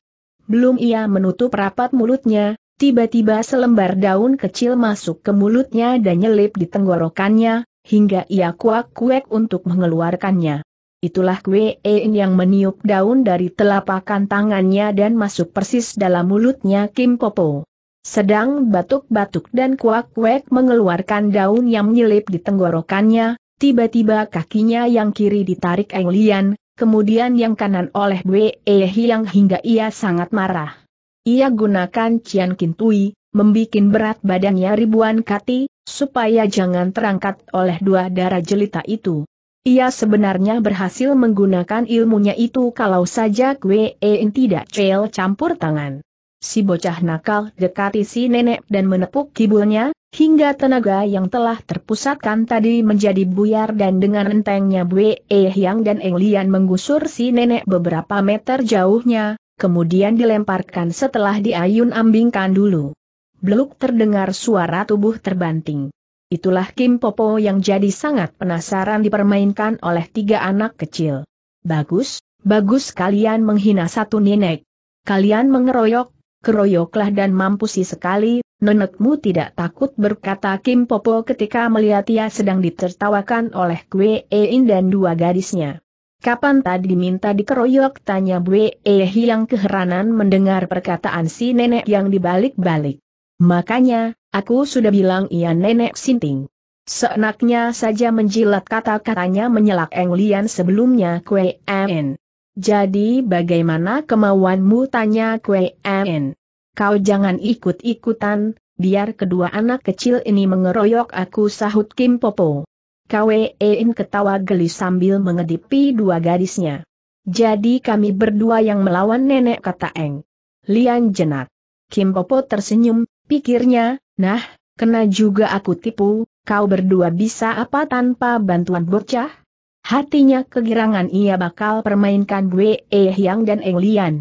Belum ia menutup rapat mulutnya, tiba-tiba selembar daun kecil masuk ke mulutnya dan nyelip di tenggorokannya, hingga ia kuak-kuek untuk mengeluarkannya. Itulah kue yang meniup daun dari telapakan tangannya dan masuk persis dalam mulutnya Kim Popo. Sedang batuk-batuk dan kuak-kuek mengeluarkan daun yang nyelip di tenggorokannya, tiba-tiba kakinya yang kiri ditarik Eng Lian, kemudian yang kanan oleh Wei Hiang hingga ia sangat marah. Ia gunakan Cian Kintui, membikin berat badannya ribuan kati, supaya jangan terangkat oleh dua darah jelita itu. Ia sebenarnya berhasil menggunakan ilmunya itu kalau saja Kwe En tidak cel campur tangan. Si bocah nakal dekati si nenek dan menepuk kibulnya, Hingga tenaga yang telah terpusatkan tadi menjadi buyar dan dengan entengnya Bue Yang dan Eng Lian menggusur si nenek beberapa meter jauhnya, kemudian dilemparkan setelah diayun-ambingkan dulu. Beluk terdengar suara tubuh terbanting. Itulah Kim Popo yang jadi sangat penasaran dipermainkan oleh tiga anak kecil. Bagus, bagus kalian menghina satu nenek. Kalian mengeroyok, keroyoklah dan mampusi sekali nenekmu tidak takut berkata Kim Popo ketika melihat ia sedang ditertawakan oleh Kue e In dan dua gadisnya. Kapan tadi minta dikeroyok tanya Bwe Ehi yang keheranan mendengar perkataan si nenek yang dibalik-balik. Makanya, aku sudah bilang ia nenek sinting. Seenaknya saja menjilat kata-katanya menyelak Englian sebelumnya Kwe En. Jadi bagaimana kemauanmu tanya Kwe En kau jangan ikut-ikutan, biar kedua anak kecil ini mengeroyok aku sahut Kim Popo. Kwein ketawa geli sambil mengedipi dua gadisnya. Jadi kami berdua yang melawan nenek kata Eng. Lian jenak. Kim Popo tersenyum, pikirnya, nah, kena juga aku tipu, kau berdua bisa apa tanpa bantuan bocah? Hatinya kegirangan ia bakal permainkan Wei Hyang dan Eng Lian.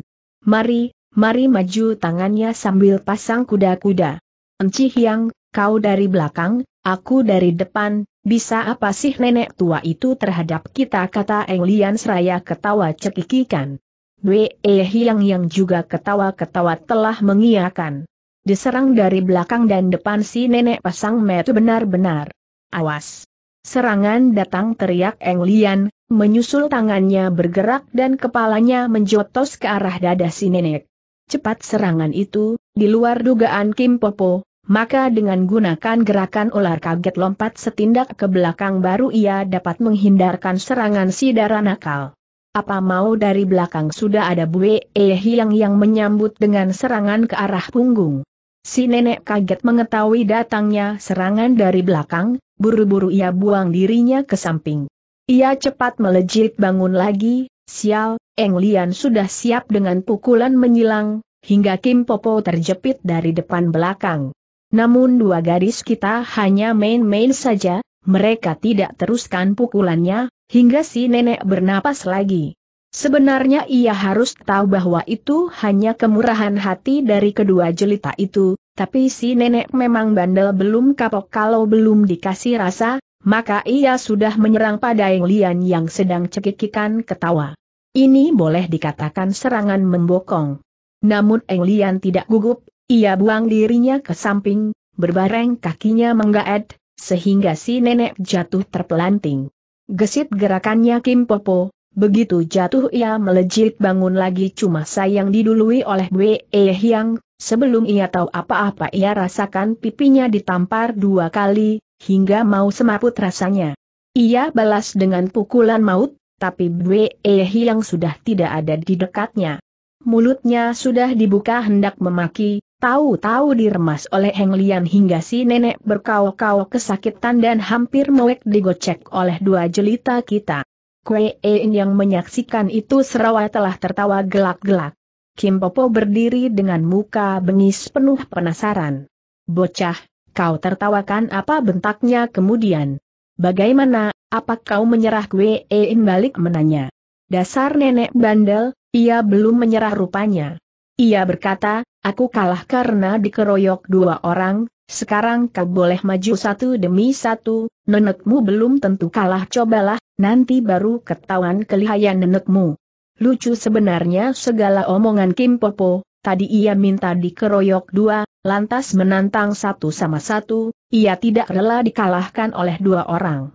Mari, mari maju tangannya sambil pasang kuda-kuda. Enci Hiang, kau dari belakang, aku dari depan, bisa apa sih nenek tua itu terhadap kita kata Eng Lian seraya ketawa cekikikan. Dwe E Hiang yang juga ketawa-ketawa telah mengiakan. Diserang dari belakang dan depan si nenek pasang metu benar-benar. Awas! Serangan datang teriak Eng Lian, menyusul tangannya bergerak dan kepalanya menjotos ke arah dada si nenek cepat serangan itu, di luar dugaan Kim Popo, maka dengan gunakan gerakan ular kaget lompat setindak ke belakang baru ia dapat menghindarkan serangan si darah nakal. Apa mau dari belakang sudah ada Bue E Hiang yang menyambut dengan serangan ke arah punggung. Si nenek kaget mengetahui datangnya serangan dari belakang, buru-buru ia buang dirinya ke samping. Ia cepat melejit bangun lagi, Sial, Eng Lian sudah siap dengan pukulan menyilang, hingga Kim Popo terjepit dari depan belakang. Namun dua garis kita hanya main-main saja, mereka tidak teruskan pukulannya, hingga si nenek bernapas lagi. Sebenarnya ia harus tahu bahwa itu hanya kemurahan hati dari kedua jelita itu, tapi si nenek memang bandel belum kapok kalau belum dikasih rasa, maka ia sudah menyerang pada Eng Lian yang sedang cekikikan ketawa. Ini boleh dikatakan serangan membokong. Namun Eng Lian tidak gugup, ia buang dirinya ke samping, berbareng kakinya menggaet, sehingga si nenek jatuh terpelanting. Gesit gerakannya Kim Popo, begitu jatuh ia melejit bangun lagi cuma sayang didului oleh Bwe e Hyang, sebelum ia tahu apa-apa ia rasakan pipinya ditampar dua kali, hingga mau semaput rasanya. Ia balas dengan pukulan maut, tapi Bwe yang eh sudah tidak ada di dekatnya. Mulutnya sudah dibuka hendak memaki, tahu-tahu diremas oleh Heng Lian hingga si nenek berkau-kau kesakitan dan hampir mewek digocek oleh dua jelita kita. Kue En eh yang menyaksikan itu serawai telah tertawa gelak-gelak. Kim Popo berdiri dengan muka bengis penuh penasaran. Bocah, kau tertawakan apa bentaknya kemudian? Bagaimana, apa kau menyerah gue? E balik menanya. Dasar nenek bandel, ia belum menyerah rupanya. Ia berkata, aku kalah karena dikeroyok dua orang, sekarang kau boleh maju satu demi satu, nenekmu belum tentu kalah cobalah, nanti baru ketahuan kelihayan nenekmu. Lucu sebenarnya segala omongan Kim Popo, tadi ia minta dikeroyok dua, lantas menantang satu sama satu, ia tidak rela dikalahkan oleh dua orang.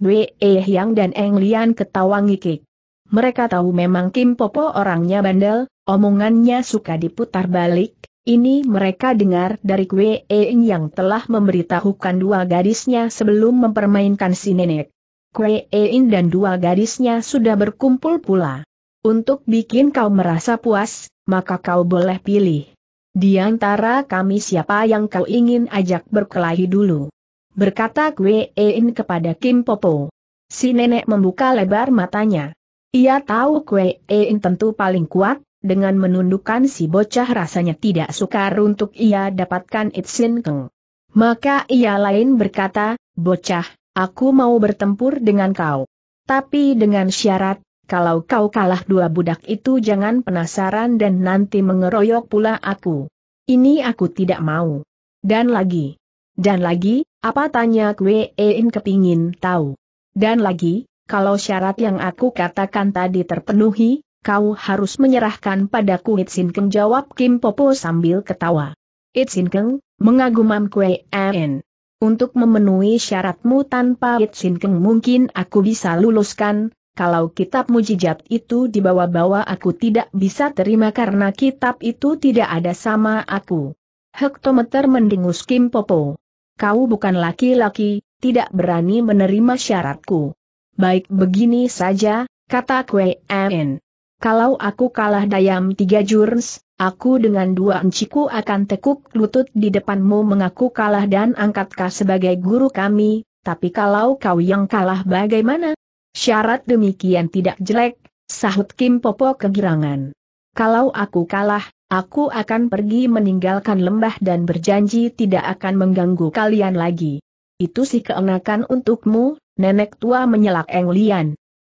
Dwe Eh Yang dan Eng Lian ketawa ngikik. Mereka tahu memang Kim Popo orangnya bandel, omongannya suka diputar balik, ini mereka dengar dari Kwe Eng yang telah memberitahukan dua gadisnya sebelum mempermainkan si nenek. Kwe Eng dan dua gadisnya sudah berkumpul pula. Untuk bikin kau merasa puas, maka kau boleh pilih. Di antara kami siapa yang kau ingin ajak berkelahi dulu? Berkata Kwe Ein kepada Kim Popo. Si nenek membuka lebar matanya. Ia tahu Kwe Ein tentu paling kuat, dengan menundukkan si bocah rasanya tidak sukar untuk ia dapatkan Itsin Keng. Maka ia lain berkata, bocah, aku mau bertempur dengan kau. Tapi dengan syarat, kalau kau kalah dua budak itu jangan penasaran dan nanti mengeroyok pula aku. Ini aku tidak mau. Dan lagi. Dan lagi, apa tanya Kwein kepingin tahu. Dan lagi, kalau syarat yang aku katakan tadi terpenuhi, kau harus menyerahkan padaku Itsin Keng jawab Kim Popo sambil ketawa. Itsin Keng, mengagumam Kwein. Untuk memenuhi syaratmu tanpa Itsin Keng mungkin aku bisa luluskan, kalau kitab mujijat itu dibawa-bawa aku tidak bisa terima karena kitab itu tidak ada sama aku. Hektometer mendingus Kim Popo. Kau bukan laki-laki, tidak berani menerima syaratku. Baik begini saja, kata Kwe En. Kalau aku kalah dayam tiga jurns, aku dengan dua enciku akan tekuk lutut di depanmu mengaku kalah dan angkatkah sebagai guru kami, tapi kalau kau yang kalah bagaimana? Syarat demikian tidak jelek, sahut Kim Popo kegirangan. Kalau aku kalah, aku akan pergi meninggalkan lembah dan berjanji tidak akan mengganggu kalian lagi. Itu sih keenakan untukmu, nenek tua menyelak Eng Lian.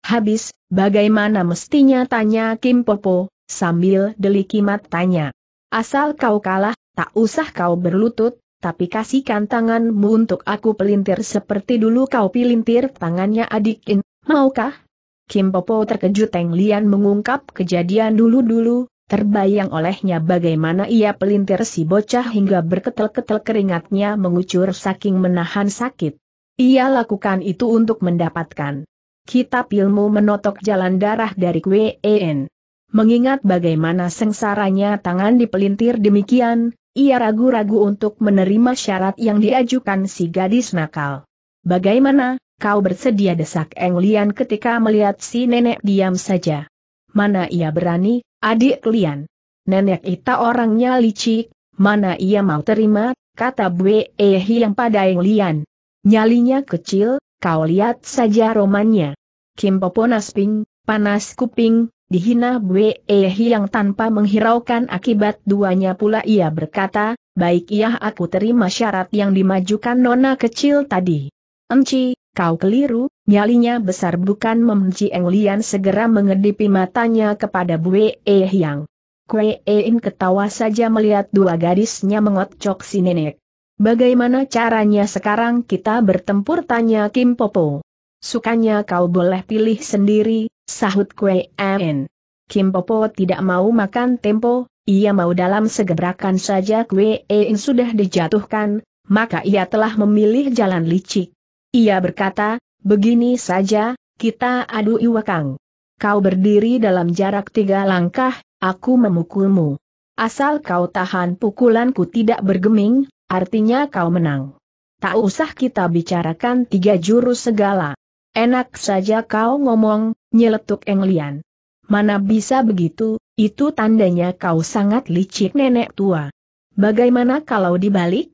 Habis, bagaimana mestinya tanya Kim Popo, sambil deliki matanya. Asal kau kalah, tak usah kau berlutut, tapi kasihkan tanganmu untuk aku pelintir seperti dulu kau pelintir tangannya adik Maukah? Kim Popo terkejut Teng Lian mengungkap kejadian dulu-dulu, terbayang olehnya bagaimana ia pelintir si bocah hingga berketel-ketel keringatnya mengucur saking menahan sakit. Ia lakukan itu untuk mendapatkan kitab ilmu menotok jalan darah dari Wen. Mengingat bagaimana sengsaranya tangan dipelintir demikian, ia ragu-ragu untuk menerima syarat yang diajukan si gadis nakal. Bagaimana, kau bersedia desak Eng Lian ketika melihat si nenek diam saja. Mana ia berani, adik Lian? Nenek itu orangnya licik, mana ia mau terima, kata Bue Ehi yang pada Eng Lian. Nyalinya kecil, kau lihat saja romannya. Kim Poponas Ping, panas kuping, dihina Bue Ehi yang tanpa menghiraukan akibat duanya pula ia berkata, baik iya aku terima syarat yang dimajukan nona kecil tadi. Enci, kau keliru, nyalinya besar bukan memji Englian. segera mengedipi matanya kepada Bue E Hyang. Kue e In ketawa saja melihat dua gadisnya mengocok si nenek. Bagaimana caranya sekarang kita bertempur tanya Kim Popo. Sukanya kau boleh pilih sendiri, sahut Kue e In. Kim Popo tidak mau makan tempo, ia mau dalam segebrakan saja Kue e In sudah dijatuhkan, maka ia telah memilih jalan licik. Ia berkata, begini saja, kita adu iwakang. Kau berdiri dalam jarak tiga langkah, aku memukulmu. Asal kau tahan pukulanku tidak bergeming, artinya kau menang. Tak usah kita bicarakan tiga jurus segala. Enak saja kau ngomong, nyeletuk Englian. Mana bisa begitu, itu tandanya kau sangat licik nenek tua. Bagaimana kalau dibalik?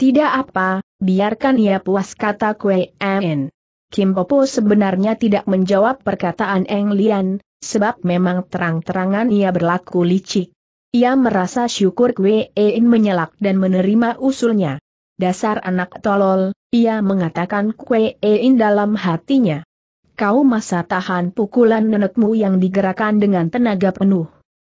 Tidak apa, biarkan ia puas kata Kue En. Kim Popo sebenarnya tidak menjawab perkataan Eng Lian, sebab memang terang-terangan ia berlaku licik. Ia merasa syukur Kue En menyelak dan menerima usulnya. Dasar anak tolol, ia mengatakan Kue En dalam hatinya. Kau masa tahan pukulan nenekmu yang digerakkan dengan tenaga penuh.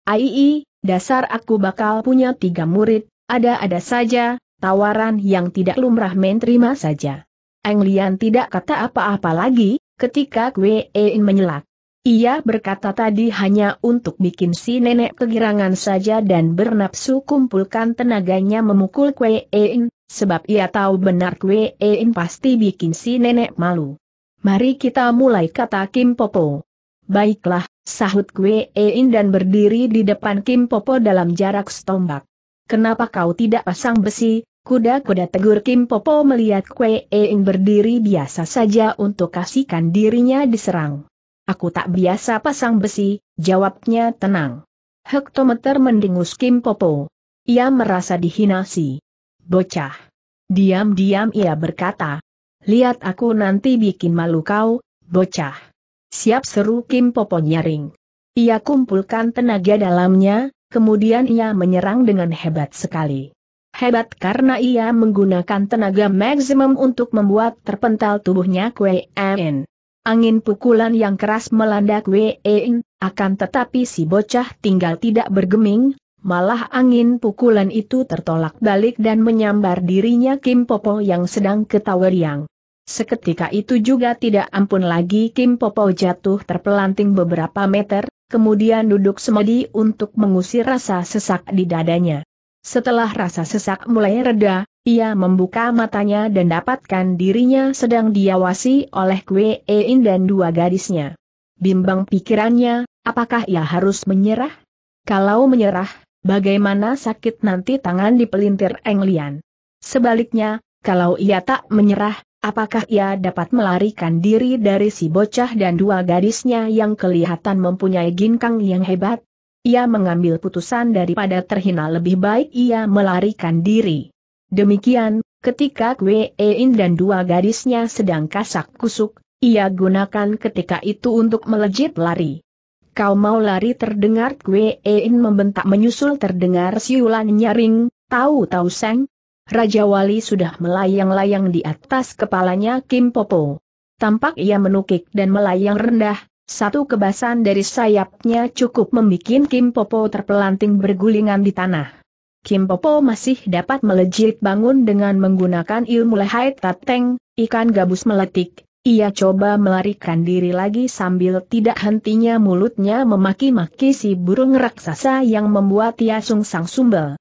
Aii, dasar aku bakal punya tiga murid, ada-ada saja, tawaran yang tidak lumrah menerima saja. Eng Lian tidak kata apa-apa lagi, ketika Kwe Ein menyelak. Ia berkata tadi hanya untuk bikin si nenek kegirangan saja dan bernapsu kumpulkan tenaganya memukul Kwe Ein, sebab ia tahu benar Kwe Ein pasti bikin si nenek malu. Mari kita mulai kata Kim Popo. Baiklah, sahut Kwe Ein dan berdiri di depan Kim Popo dalam jarak setombak. Kenapa kau tidak pasang besi, Kuda-kuda tegur Kim Popo melihat Kwe Eing berdiri biasa saja untuk kasihkan dirinya diserang. Aku tak biasa pasang besi, jawabnya tenang. Hektometer mendingus Kim Popo. Ia merasa dihinasi. Bocah. Diam-diam ia berkata. Lihat aku nanti bikin malu kau, bocah. Siap seru Kim Popo nyaring. Ia kumpulkan tenaga dalamnya, kemudian ia menyerang dengan hebat sekali. Hebat karena ia menggunakan tenaga maksimum untuk membuat terpental tubuhnya Kwe Angin pukulan yang keras melanda Kwe akan tetapi si bocah tinggal tidak bergeming, malah angin pukulan itu tertolak balik dan menyambar dirinya Kim Popo yang sedang ketawa-riang. Seketika itu juga tidak ampun lagi Kim Popo jatuh terpelanting beberapa meter, kemudian duduk semedi untuk mengusir rasa sesak di dadanya. Setelah rasa sesak mulai reda, ia membuka matanya dan dapatkan dirinya sedang diawasi oleh Kwe In dan dua gadisnya. Bimbang pikirannya, apakah ia harus menyerah? Kalau menyerah, bagaimana sakit nanti tangan di pelintir Englian? Sebaliknya, kalau ia tak menyerah, Apakah ia dapat melarikan diri dari si bocah dan dua gadisnya yang kelihatan mempunyai ginkang yang hebat? Ia mengambil putusan daripada terhina lebih baik ia melarikan diri. Demikian, ketika Kwe Ein dan dua gadisnya sedang kasak kusuk, ia gunakan ketika itu untuk melejit lari. Kau mau lari terdengar Kwe Ein membentak menyusul terdengar siulan nyaring, tahu-tahu seng, Raja Wali sudah melayang-layang di atas kepalanya Kim Popo. Tampak ia menukik dan melayang rendah, satu kebasan dari sayapnya cukup membuat Kim Popo terpelanting bergulingan di tanah. Kim Popo masih dapat melejit bangun dengan menggunakan ilmu lehai tateng, ikan gabus meletik. Ia coba melarikan diri lagi sambil tidak hentinya mulutnya memaki-maki si burung raksasa yang membuat ia sungsang sumbel.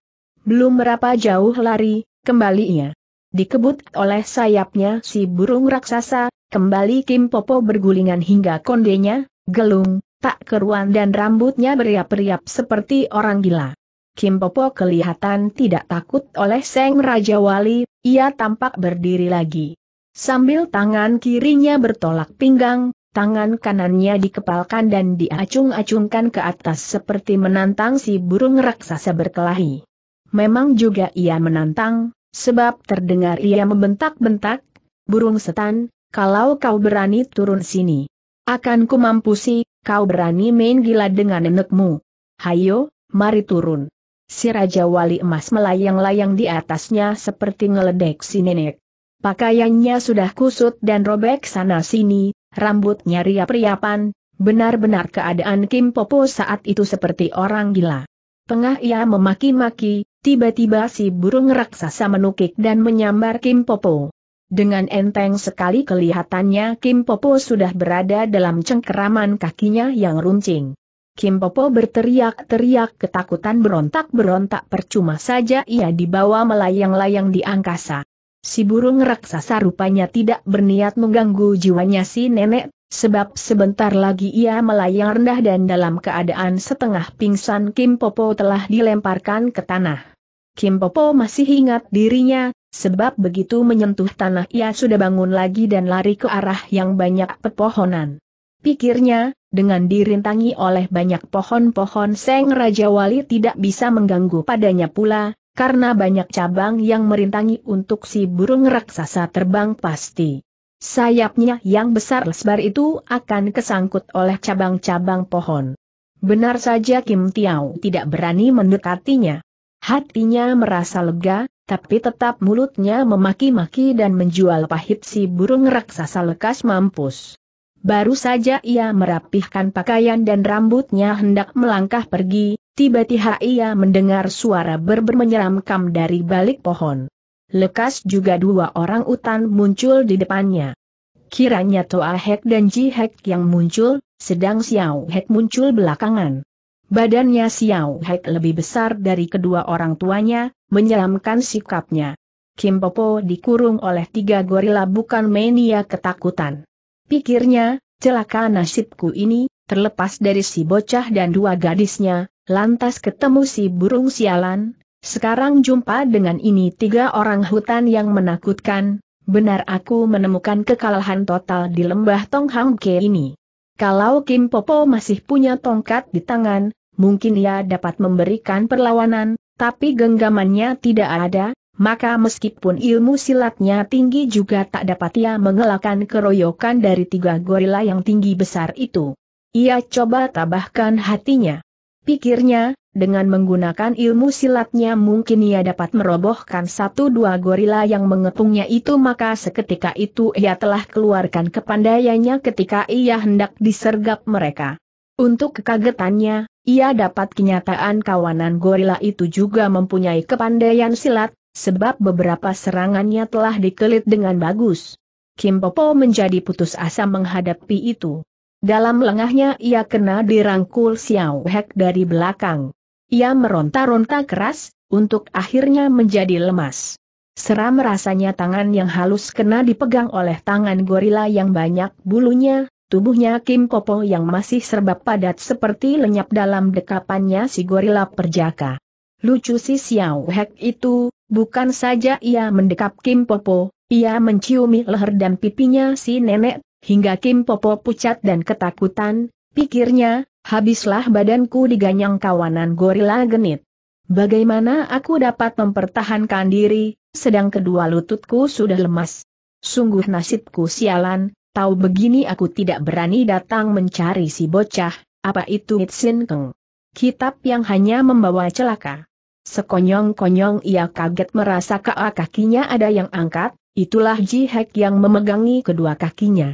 Belum berapa jauh lari, Kembali ia, Dikebut oleh sayapnya si burung raksasa, kembali Kim Popo bergulingan hingga kondenya, gelung, tak keruan dan rambutnya beriap-riap seperti orang gila. Kim Popo kelihatan tidak takut oleh Seng Raja Wali, ia tampak berdiri lagi. Sambil tangan kirinya bertolak pinggang, tangan kanannya dikepalkan dan diacung-acungkan ke atas seperti menantang si burung raksasa berkelahi memang juga ia menantang, sebab terdengar ia membentak-bentak, burung setan, kalau kau berani turun sini. Akan ku mampusi, kau berani main gila dengan nenekmu. Hayo, mari turun. Si Raja Wali Emas melayang-layang di atasnya seperti ngeledek si nenek. Pakaiannya sudah kusut dan robek sana-sini, rambutnya riap-riapan, benar-benar keadaan Kim Popo saat itu seperti orang gila. Tengah ia memaki-maki, tiba-tiba si burung raksasa menukik dan menyambar Kim Popo. Dengan enteng sekali kelihatannya Kim Popo sudah berada dalam cengkeraman kakinya yang runcing. Kim Popo berteriak-teriak ketakutan berontak-berontak percuma saja ia dibawa melayang-layang di angkasa. Si burung raksasa rupanya tidak berniat mengganggu jiwanya si nenek, Sebab sebentar lagi ia melayang rendah dan dalam keadaan setengah pingsan Kim Popo telah dilemparkan ke tanah. Kim Popo masih ingat dirinya, sebab begitu menyentuh tanah ia sudah bangun lagi dan lari ke arah yang banyak pepohonan. Pikirnya, dengan dirintangi oleh banyak pohon-pohon Seng Raja Wali tidak bisa mengganggu padanya pula, karena banyak cabang yang merintangi untuk si burung raksasa terbang pasti. Sayapnya yang besar lebar itu akan kesangkut oleh cabang-cabang pohon. Benar saja Kim Tiao tidak berani mendekatinya. Hatinya merasa lega, tapi tetap mulutnya memaki-maki dan menjual pahit si burung raksasa lekas mampus. Baru saja ia merapihkan pakaian dan rambutnya hendak melangkah pergi, tiba-tiba ia mendengar suara berber menyeramkan dari balik pohon. Lekas juga dua orang utan muncul di depannya. Kiranya Toa Hek dan Ji Hek yang muncul, sedang Xiao Hek muncul belakangan. Badannya Xiao Hek lebih besar dari kedua orang tuanya, menyeramkan sikapnya. Kim Popo dikurung oleh tiga gorila bukan mania ketakutan. Pikirnya, celaka nasibku ini, terlepas dari si bocah dan dua gadisnya, lantas ketemu si burung sialan, sekarang jumpa dengan ini tiga orang hutan yang menakutkan, benar aku menemukan kekalahan total di lembah Tong Hang Ke ini. Kalau Kim Popo masih punya tongkat di tangan, mungkin ia dapat memberikan perlawanan, tapi genggamannya tidak ada, maka meskipun ilmu silatnya tinggi juga tak dapat ia mengelakkan keroyokan dari tiga gorila yang tinggi besar itu. Ia coba tabahkan hatinya. Pikirnya, dengan menggunakan ilmu silatnya mungkin ia dapat merobohkan satu dua gorila yang mengepungnya itu maka seketika itu ia telah keluarkan kepandaiannya ketika ia hendak disergap mereka. Untuk kekagetannya, ia dapat kenyataan kawanan gorila itu juga mempunyai kepandaian silat, sebab beberapa serangannya telah dikelit dengan bagus. Kim Popo menjadi putus asa menghadapi itu. Dalam lengahnya ia kena dirangkul Xiao Hek dari belakang. Ia meronta-ronta keras, untuk akhirnya menjadi lemas. Seram rasanya tangan yang halus kena dipegang oleh tangan gorila yang banyak bulunya, tubuhnya Kim Popo yang masih serba padat seperti lenyap dalam dekapannya si gorila perjaka. Lucu si Xiao Hek itu, bukan saja ia mendekap Kim Popo, ia menciumi leher dan pipinya si nenek, hingga Kim Popo pucat dan ketakutan, pikirnya, Habislah badanku diganyang kawanan gorila genit. Bagaimana aku dapat mempertahankan diri, sedang kedua lututku sudah lemas. Sungguh nasibku sialan, tahu begini aku tidak berani datang mencari si bocah, apa itu Itsin Keng. Kitab yang hanya membawa celaka. Sekonyong-konyong ia kaget merasa kakinya ada yang angkat, itulah Ji Hek yang memegangi kedua kakinya.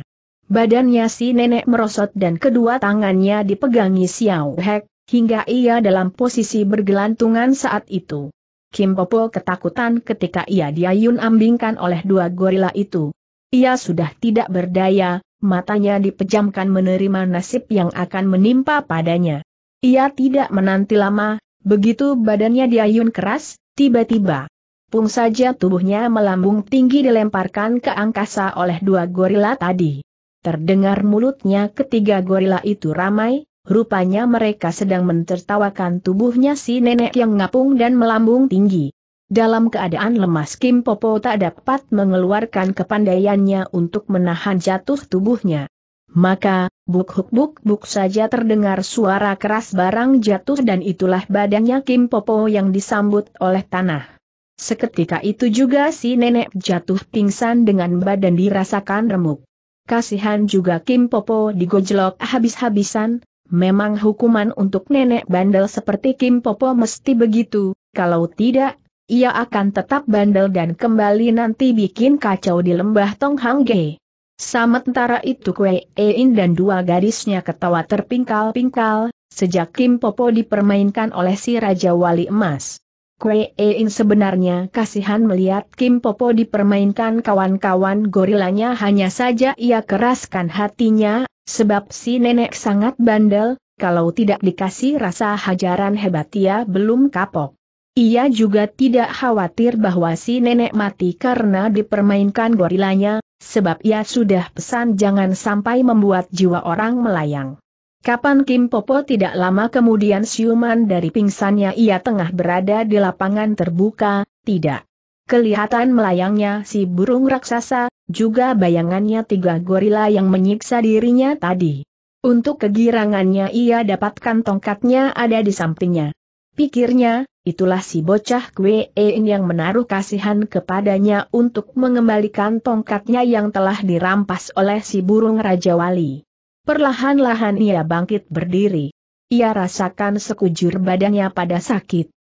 Badannya si nenek merosot dan kedua tangannya dipegangi Xiao Hek, hingga ia dalam posisi bergelantungan saat itu. Kim Popo ketakutan ketika ia diayun ambingkan oleh dua gorila itu. Ia sudah tidak berdaya, matanya dipejamkan menerima nasib yang akan menimpa padanya. Ia tidak menanti lama, begitu badannya diayun keras, tiba-tiba. Pung saja tubuhnya melambung tinggi dilemparkan ke angkasa oleh dua gorila tadi. Terdengar mulutnya ketiga gorila itu ramai, rupanya mereka sedang mentertawakan tubuhnya si nenek yang ngapung dan melambung tinggi. Dalam keadaan lemas Kim Popo tak dapat mengeluarkan kepandaiannya untuk menahan jatuh tubuhnya. Maka, buk huk buk buk saja terdengar suara keras barang jatuh dan itulah badannya Kim Popo yang disambut oleh tanah. Seketika itu juga si nenek jatuh pingsan dengan badan dirasakan remuk. Kasihan juga Kim Popo digojlok habis-habisan, memang hukuman untuk nenek bandel seperti Kim Popo mesti begitu, kalau tidak, ia akan tetap bandel dan kembali nanti bikin kacau di lembah Tong Tonghangge. Sementara itu Kwe Ein dan dua gadisnya ketawa terpingkal-pingkal, sejak Kim Popo dipermainkan oleh si Raja Wali Emas. Kue In sebenarnya kasihan melihat Kim Popo dipermainkan kawan-kawan gorilanya hanya saja ia keraskan hatinya, sebab si nenek sangat bandel, kalau tidak dikasih rasa hajaran hebat ia belum kapok. Ia juga tidak khawatir bahwa si nenek mati karena dipermainkan gorilanya, sebab ia sudah pesan jangan sampai membuat jiwa orang melayang. Kapan Kim Popo tidak lama kemudian siuman dari pingsannya ia tengah berada di lapangan terbuka, tidak. Kelihatan melayangnya si burung raksasa, juga bayangannya tiga gorila yang menyiksa dirinya tadi. Untuk kegirangannya ia dapatkan tongkatnya ada di sampingnya. Pikirnya, itulah si bocah kue -in yang menaruh kasihan kepadanya untuk mengembalikan tongkatnya yang telah dirampas oleh si burung Raja Wali. Perlahan-lahan ia bangkit berdiri. Ia rasakan sekujur badannya pada sakit.